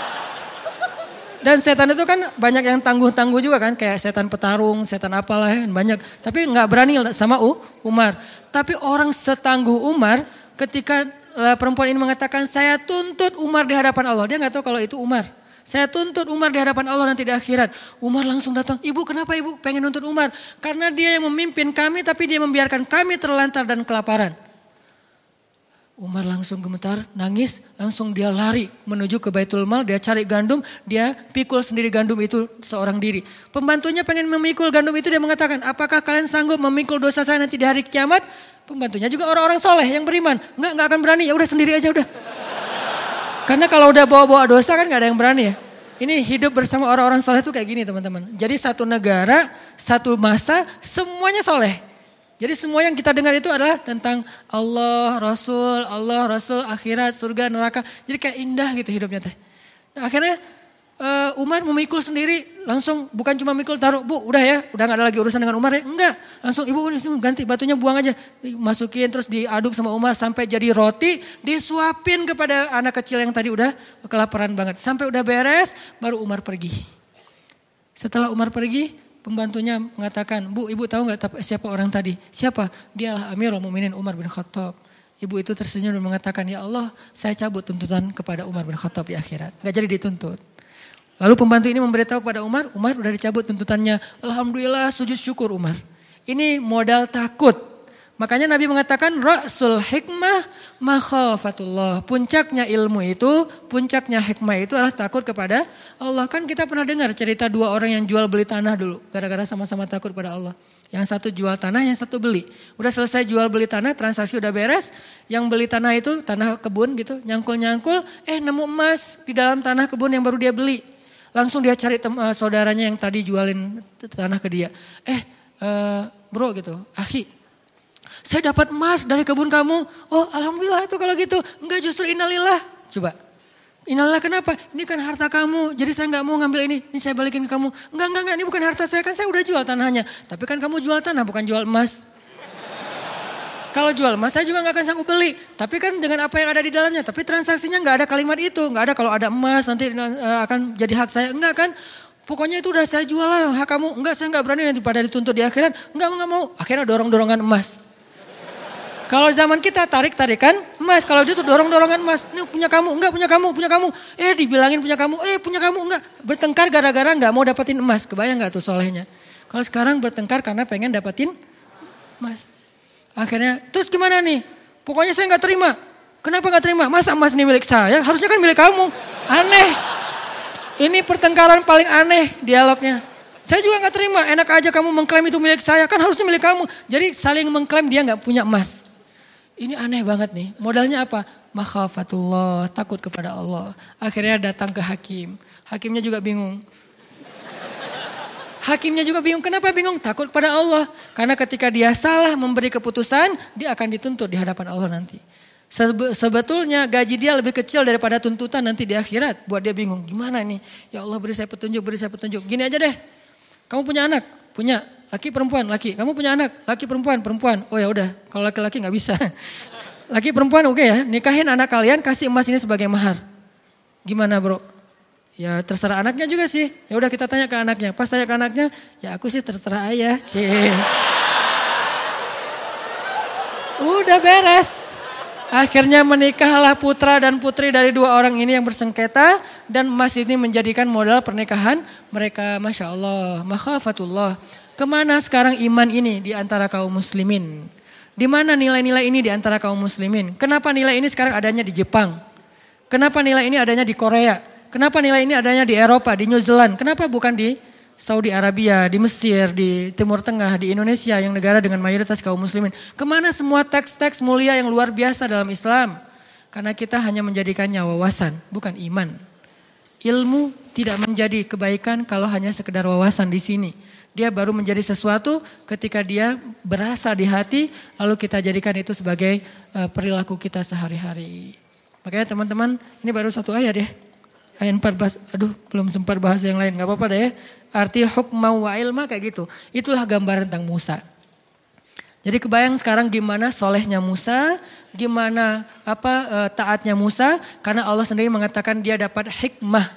Dan setan itu kan banyak yang tangguh-tangguh juga kan, kayak setan petarung, setan apalah yang kan. banyak. Tapi nggak berani sama U, Umar. Tapi orang setangguh Umar ketika Eh, perempuan ini mengatakan saya tuntut Umar di hadapan Allah. Dia nggak tahu kalau itu Umar. Saya tuntut Umar di hadapan Allah nanti di akhirat. Umar langsung datang, ibu kenapa ibu pengen nuntut Umar? Karena dia yang memimpin kami tapi dia membiarkan kami terlantar dan kelaparan. Umar langsung gemetar, nangis, langsung dia lari menuju ke Baitul Mal, dia cari gandum, dia pikul sendiri gandum itu seorang diri. Pembantunya pengen memikul gandum itu dia mengatakan, apakah kalian sanggup memikul dosa saya nanti di hari kiamat? Pembantunya juga orang-orang soleh yang beriman, enggak, enggak akan berani, ya udah sendiri aja udah. Karena kalau udah bawa-bawa dosa kan enggak ada yang berani ya. Ini hidup bersama orang-orang soleh itu kayak gini teman-teman. Jadi satu negara, satu masa, semuanya soleh. Jadi semua yang kita dengar itu adalah tentang Allah, Rasul, Allah, Rasul, akhirat, surga, neraka. Jadi kayak indah gitu hidupnya teh. Nah, akhirnya uh, Umar memikul sendiri langsung bukan cuma mikul taruh bu udah ya udah nggak ada lagi urusan dengan Umar ya enggak langsung ibu langsung ganti batunya buang aja masukin terus diaduk sama Umar sampai jadi roti disuapin kepada anak kecil yang tadi udah kelaparan banget sampai udah beres baru Umar pergi setelah Umar pergi Pembantunya mengatakan, Bu, ibu tahu nggak siapa orang tadi? Siapa? Dialah Amirul Muminin Umar bin Khattab. Ibu itu tersenyum dan mengatakan, ya Allah saya cabut tuntutan kepada Umar bin Khattab di akhirat. nggak jadi dituntut. Lalu pembantu ini memberitahu kepada Umar, Umar udah dicabut tuntutannya. Alhamdulillah sujud syukur Umar. Ini modal takut Makanya Nabi mengatakan rasul hikmah makhafatullah. Puncaknya ilmu itu, puncaknya hikmah itu adalah takut kepada Allah. Kan kita pernah dengar cerita dua orang yang jual beli tanah dulu gara-gara sama-sama takut pada Allah. Yang satu jual tanah, yang satu beli. Udah selesai jual beli tanah, transaksi udah beres. Yang beli tanah itu tanah kebun gitu, nyangkul-nyangkul, eh nemu emas di dalam tanah kebun yang baru dia beli. Langsung dia cari tem- eh, saudaranya yang tadi jualin tanah ke dia. Eh, uh, bro gitu, akhi saya dapat emas dari kebun kamu. Oh alhamdulillah itu kalau gitu. Enggak justru inalillah Coba. inalillah kenapa? Ini kan harta kamu, jadi saya nggak mau ngambil ini, ini saya balikin ke kamu. Enggak, enggak, enggak, ini bukan harta saya, kan saya udah jual tanahnya. Tapi kan kamu jual tanah, bukan jual emas. Kalau jual emas saya juga nggak akan sanggup beli. Tapi kan dengan apa yang ada di dalamnya, tapi transaksinya nggak ada kalimat itu. nggak ada kalau ada emas nanti eh, akan jadi hak saya. Enggak kan? Pokoknya itu udah saya jual lah hak kamu. Enggak, saya nggak berani nanti pada dituntut di akhirat. Enggak, mau enggak mau. Akhirnya dorong-dorongan emas. Kalau zaman kita tarik-tarikan emas, kalau dia tuh dorong-dorongan emas, ini punya kamu, enggak punya kamu, punya kamu, eh dibilangin punya kamu, eh punya kamu, enggak. Bertengkar gara-gara enggak mau dapetin emas, kebayang enggak tuh solehnya. Kalau sekarang bertengkar karena pengen dapetin emas. Akhirnya, terus gimana nih? Pokoknya saya enggak terima. Kenapa enggak terima? Masa emas ini milik saya? Harusnya kan milik kamu. Aneh. Ini pertengkaran paling aneh dialognya. Saya juga nggak terima, enak aja kamu mengklaim itu milik saya, kan harusnya milik kamu. Jadi saling mengklaim dia nggak punya emas ini aneh banget nih. Modalnya apa? Makhafatullah, takut kepada Allah. Akhirnya datang ke hakim. Hakimnya juga bingung. Hakimnya juga bingung. Kenapa bingung? Takut kepada Allah. Karena ketika dia salah memberi keputusan, dia akan dituntut di hadapan Allah nanti. Sebetulnya gaji dia lebih kecil daripada tuntutan nanti di akhirat. Buat dia bingung. Gimana ini? Ya Allah beri saya petunjuk, beri saya petunjuk. Gini aja deh. Kamu punya anak? Punya laki perempuan, laki. Kamu punya anak, laki perempuan, perempuan. Oh ya udah, kalau laki-laki nggak bisa. Laki perempuan oke okay ya, nikahin anak kalian, kasih emas ini sebagai mahar. Gimana bro? Ya terserah anaknya juga sih. Ya udah kita tanya ke anaknya. Pas tanya ke anaknya, ya aku sih terserah ayah. c Udah beres. Akhirnya menikahlah putra dan putri dari dua orang ini yang bersengketa dan emas ini menjadikan modal pernikahan mereka. Masya Allah, makhafatullah. Kemana sekarang iman ini di antara kaum muslimin? Di mana nilai-nilai ini di antara kaum muslimin? Kenapa nilai ini sekarang adanya di Jepang? Kenapa nilai ini adanya di Korea? Kenapa nilai ini adanya di Eropa, di New Zealand? Kenapa bukan di Saudi Arabia, di Mesir, di Timur Tengah, di Indonesia yang negara dengan mayoritas kaum muslimin? Kemana semua teks-teks mulia yang luar biasa dalam Islam? Karena kita hanya menjadikannya wawasan, bukan iman. Ilmu tidak menjadi kebaikan kalau hanya sekedar wawasan di sini. Dia baru menjadi sesuatu ketika dia berasa di hati, lalu kita jadikan itu sebagai eh, perilaku kita sehari-hari. Makanya teman-teman, ini baru satu ayat ya. Ayat 14, aduh belum sempat bahas yang lain, gak apa-apa deh ya. Arti hukma wa ilma kayak gitu. Itulah gambaran tentang Musa. Jadi kebayang sekarang gimana solehnya Musa, gimana apa eh, taatnya Musa, karena Allah sendiri mengatakan dia dapat hikmah.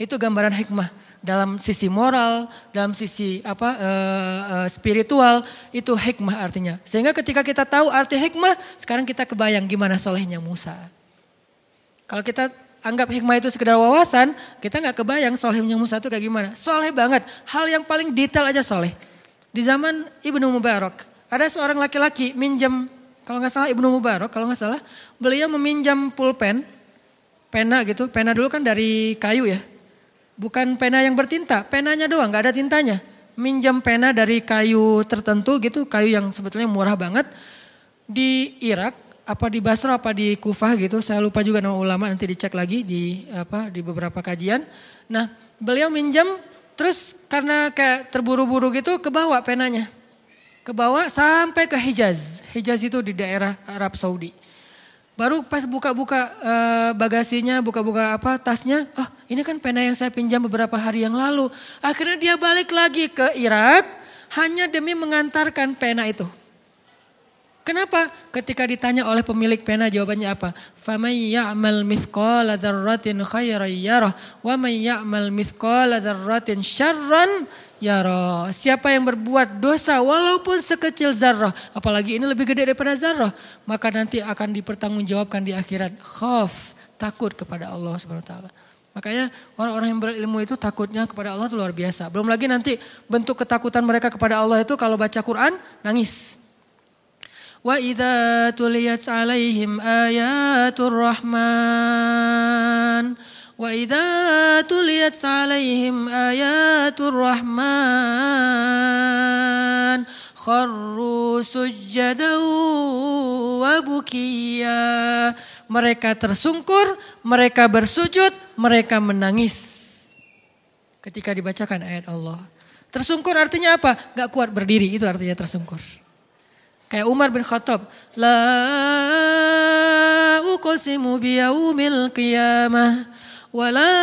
Itu gambaran hikmah dalam sisi moral, dalam sisi apa uh, uh, spiritual itu hikmah artinya. Sehingga ketika kita tahu arti hikmah, sekarang kita kebayang gimana solehnya Musa. Kalau kita anggap hikmah itu sekedar wawasan, kita nggak kebayang solehnya Musa itu kayak gimana. Soleh banget, hal yang paling detail aja soleh. Di zaman Ibnu Mubarak, ada seorang laki-laki minjam, kalau nggak salah Ibnu Mubarak, kalau nggak salah, beliau meminjam pulpen, pena gitu, pena dulu kan dari kayu ya, Bukan pena yang bertinta, penanya doang, nggak ada tintanya. Minjam pena dari kayu tertentu gitu, kayu yang sebetulnya murah banget. Di Irak, apa di Basra, apa di Kufah gitu, saya lupa juga nama ulama, nanti dicek lagi di apa di beberapa kajian. Nah, beliau minjam terus karena kayak terburu-buru gitu kebawa penanya. Kebawa sampai ke Hijaz. Hijaz itu di daerah Arab Saudi. Baru pas buka-buka uh, bagasinya, buka-buka apa tasnya, oh ini kan pena yang saya pinjam beberapa hari yang lalu. Akhirnya dia balik lagi ke Irak hanya demi mengantarkan pena itu. Kenapa? Ketika ditanya oleh pemilik pena jawabannya apa? فَمَنْ يَعْمَلْ مِثْقَالَ ذَرَّةٍ خَيْرًا يَرَهُ وَمَنْ يَعْمَلْ مِثْقَالَ ذَرَّةٍ شَرًّا يَرَهُ Siapa yang berbuat dosa walaupun sekecil zarah, apalagi ini lebih gede daripada zarah, maka nanti akan dipertanggungjawabkan di akhirat. Khaf, takut kepada Allah Subhanahu wa taala. Makanya orang-orang yang berilmu itu takutnya kepada Allah itu luar biasa. Belum lagi nanti bentuk ketakutan mereka kepada Allah itu kalau baca Quran nangis. وإذا تليت عليهم آيات الرحمن وإذا تليت عليهم آيات الرحمن خروا سجدا وبكيا mereka tersungkur, mereka bersujud, mereka menangis. Ketika dibacakan ayat Allah. Tersungkur artinya apa? Gak kuat berdiri, itu artinya tersungkur. Kayak Umar bin Khattab, la uqasimu biyaumil qiyamah wa la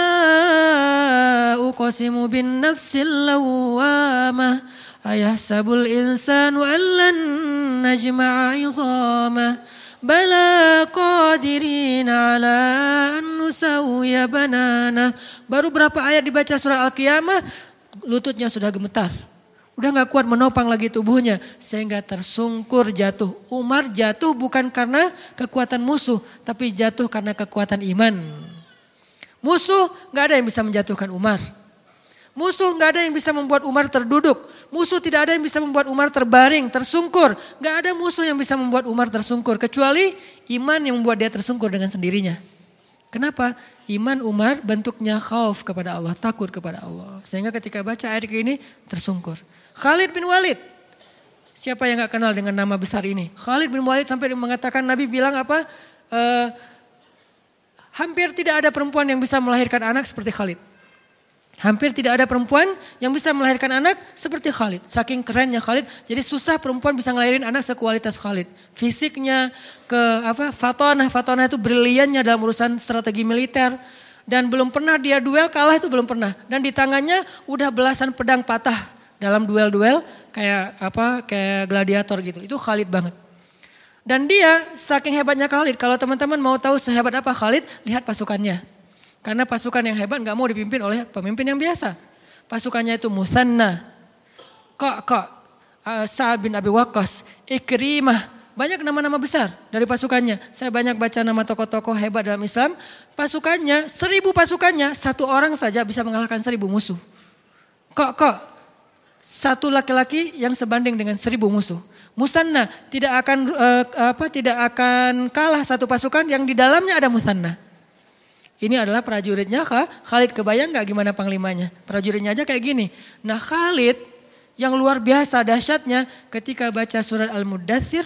uqsimu bin nafsil sabul insan wa allan najma'a izamah. bala qadirin ala an banana baru berapa ayat dibaca surah al-qiyamah lututnya sudah gemetar Udah gak kuat menopang lagi tubuhnya. Sehingga tersungkur jatuh. Umar jatuh bukan karena kekuatan musuh. Tapi jatuh karena kekuatan iman. Musuh gak ada yang bisa menjatuhkan Umar. Musuh gak ada yang bisa membuat Umar terduduk. Musuh tidak ada yang bisa membuat Umar terbaring, tersungkur. Gak ada musuh yang bisa membuat Umar tersungkur. Kecuali iman yang membuat dia tersungkur dengan sendirinya. Kenapa? Iman Umar bentuknya khauf kepada Allah, takut kepada Allah. Sehingga ketika baca ayat ini tersungkur. Khalid bin Walid. Siapa yang gak kenal dengan nama besar ini? Khalid bin Walid sampai mengatakan Nabi bilang apa? Uh, hampir tidak ada perempuan yang bisa melahirkan anak seperti Khalid. Hampir tidak ada perempuan yang bisa melahirkan anak seperti Khalid. Saking kerennya Khalid, jadi susah perempuan bisa ngelahirin anak sekualitas Khalid. Fisiknya ke apa? Fatonah, fatonah itu briliannya dalam urusan strategi militer dan belum pernah dia duel kalah itu belum pernah. Dan di tangannya udah belasan pedang patah dalam duel-duel kayak apa kayak gladiator gitu. Itu Khalid banget. Dan dia saking hebatnya Khalid, kalau teman-teman mau tahu sehebat apa Khalid, lihat pasukannya. Karena pasukan yang hebat nggak mau dipimpin oleh pemimpin yang biasa. Pasukannya itu Musanna, Kok Kok, eh, Sa'ad bin Abi Waqqas, Ikrimah, banyak nama-nama besar dari pasukannya. Saya banyak baca nama tokoh-tokoh hebat dalam Islam. Pasukannya, seribu pasukannya, satu orang saja bisa mengalahkan seribu musuh. Kok, kok, satu laki-laki yang sebanding dengan seribu musuh. Musanna tidak akan uh, apa tidak akan kalah satu pasukan yang di dalamnya ada musanna. Ini adalah prajuritnya kah? Khalid kebayang nggak gimana panglimanya? Prajuritnya aja kayak gini. Nah Khalid yang luar biasa dahsyatnya ketika baca surat al Mudathir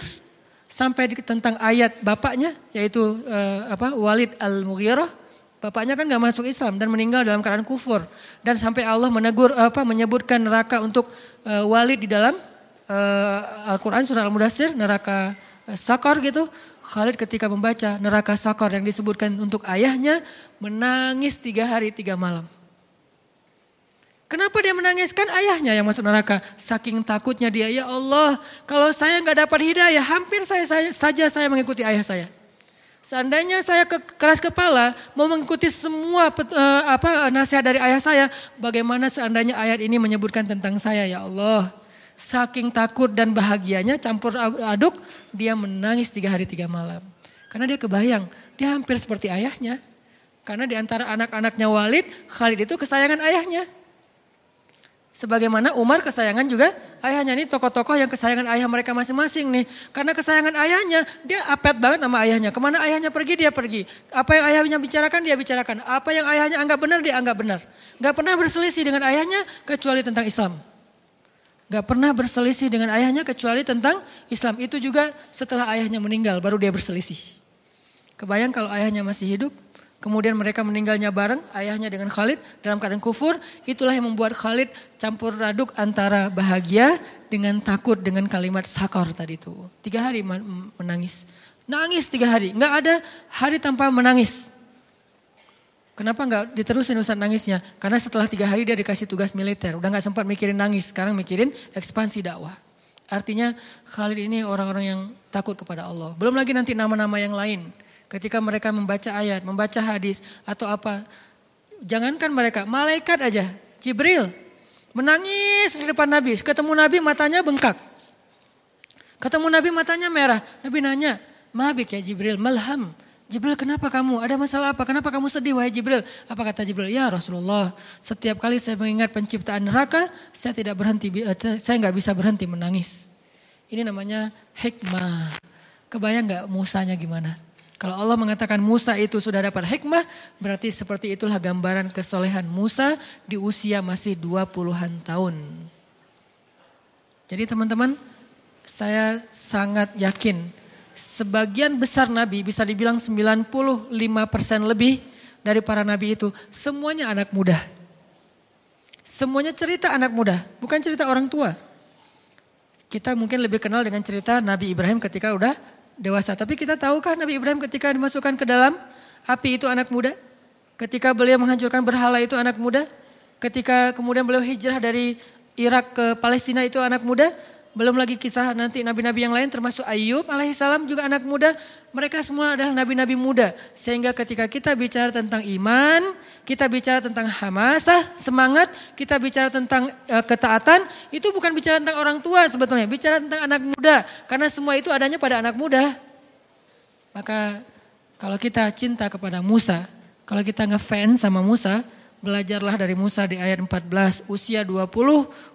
sampai di, tentang ayat bapaknya yaitu uh, apa Walid Al-Mughirah Bapaknya kan nggak masuk Islam dan meninggal dalam keadaan kufur dan sampai Allah menegur apa menyebutkan neraka untuk uh, Walid di dalam uh, Al-Qur'an surah Al-Mudassir neraka uh, eh, Sakor gitu. Khalid ketika membaca neraka sakar yang disebutkan untuk ayahnya menangis tiga hari tiga malam. Kenapa dia menangiskan ayahnya yang masuk neraka? Saking takutnya dia, ya Allah, kalau saya nggak dapat hidayah, hampir saya, saya saja saya mengikuti ayah saya. Seandainya saya ke, keras kepala mau mengikuti semua pet, eh, apa nasihat dari ayah saya, bagaimana seandainya ayat ini menyebutkan tentang saya ya Allah. Saking takut dan bahagianya campur aduk, dia menangis tiga hari tiga malam. Karena dia kebayang, dia hampir seperti ayahnya. Karena di antara anak-anaknya Walid, Khalid itu kesayangan ayahnya. Sebagaimana Umar kesayangan juga ayahnya ini tokoh-tokoh yang kesayangan ayah mereka masing-masing nih. Karena kesayangan ayahnya, dia apet banget sama ayahnya. Kemana ayahnya pergi, dia pergi. Apa yang ayahnya bicarakan, dia bicarakan. Apa yang ayahnya anggap benar, dia anggap benar. Gak pernah berselisih dengan ayahnya kecuali tentang Islam. Gak pernah berselisih dengan ayahnya kecuali tentang Islam. Itu juga setelah ayahnya meninggal, baru dia berselisih. Kebayang kalau ayahnya masih hidup, Kemudian mereka meninggalnya bareng ayahnya dengan Khalid dalam keadaan kufur. Itulah yang membuat Khalid campur raduk antara bahagia dengan takut dengan kalimat sakar tadi itu. Tiga hari menangis. Nangis tiga hari. nggak ada hari tanpa menangis. Kenapa nggak diterusin urusan nangisnya? Karena setelah tiga hari dia dikasih tugas militer. Udah nggak sempat mikirin nangis. Sekarang mikirin ekspansi dakwah. Artinya Khalid ini orang-orang yang takut kepada Allah. Belum lagi nanti nama-nama yang lain Ketika mereka membaca ayat, membaca hadis atau apa. Jangankan mereka, malaikat aja. Jibril menangis di depan Nabi. Ketemu Nabi matanya bengkak. Ketemu Nabi matanya merah. Nabi nanya, Mabik ya Jibril, malham. Jibril kenapa kamu? Ada masalah apa? Kenapa kamu sedih wahai Jibril? Apa kata Jibril? Ya Rasulullah, setiap kali saya mengingat penciptaan neraka, saya tidak berhenti, eh, saya nggak bisa berhenti menangis. Ini namanya hikmah. Kebayang nggak musanya gimana? Kalau Allah mengatakan Musa itu sudah dapat hikmah, berarti seperti itulah gambaran kesolehan Musa di usia masih 20-an tahun. Jadi teman-teman, saya sangat yakin sebagian besar nabi bisa dibilang 95% lebih dari para nabi itu semuanya anak muda. Semuanya cerita anak muda, bukan cerita orang tua. Kita mungkin lebih kenal dengan cerita Nabi Ibrahim ketika udah dewasa. Tapi kita tahu kan Nabi Ibrahim ketika dimasukkan ke dalam api itu anak muda? Ketika beliau menghancurkan berhala itu anak muda? Ketika kemudian beliau hijrah dari Irak ke Palestina itu anak muda? Belum lagi kisah nanti nabi-nabi yang lain termasuk Ayub alaihissalam juga anak muda. Mereka semua adalah nabi-nabi muda. Sehingga ketika kita bicara tentang iman, kita bicara tentang hamasah, semangat, kita bicara tentang e, ketaatan. Itu bukan bicara tentang orang tua sebetulnya, bicara tentang anak muda. Karena semua itu adanya pada anak muda. Maka kalau kita cinta kepada Musa, kalau kita ngefans sama Musa, Belajarlah dari Musa di ayat 14, usia 20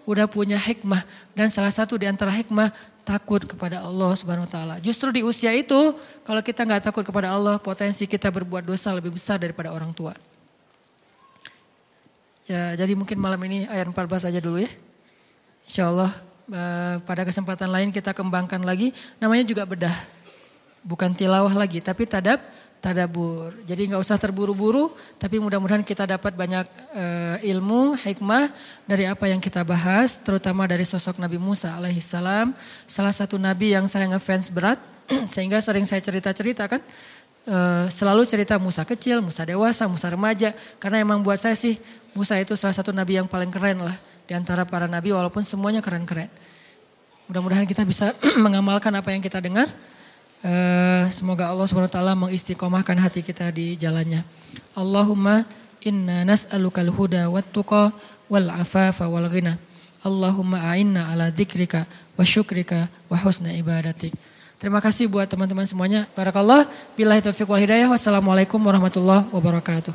udah punya hikmah dan salah satu di antara hikmah takut kepada Allah Subhanahu wa taala. Justru di usia itu kalau kita nggak takut kepada Allah, potensi kita berbuat dosa lebih besar daripada orang tua. Ya, jadi mungkin malam ini ayat 14 aja dulu ya. Insya Allah eh, pada kesempatan lain kita kembangkan lagi namanya juga bedah. Bukan tilawah lagi tapi tadab tadabur. Jadi nggak usah terburu-buru, tapi mudah-mudahan kita dapat banyak e, ilmu, hikmah dari apa yang kita bahas, terutama dari sosok Nabi Musa alaihissalam, salah satu nabi yang saya ngefans berat, sehingga sering saya cerita-cerita kan, e, selalu cerita Musa kecil, Musa dewasa, Musa remaja, karena emang buat saya sih Musa itu salah satu nabi yang paling keren lah di antara para nabi, walaupun semuanya keren-keren. Mudah-mudahan kita bisa mengamalkan apa yang kita dengar. Uh, semoga Allah Subhanahu Taala mengistiqomahkan hati kita di jalannya. Allahumma inna nas'alukal huda wat tuqa wal afafa wal ghina. Allahumma a'inna ala dzikrika wa syukrika wa husna ibadatik. Terima kasih buat teman-teman semuanya. Barakallah. Bila taufiq wal hidayah. Wassalamualaikum warahmatullahi wabarakatuh.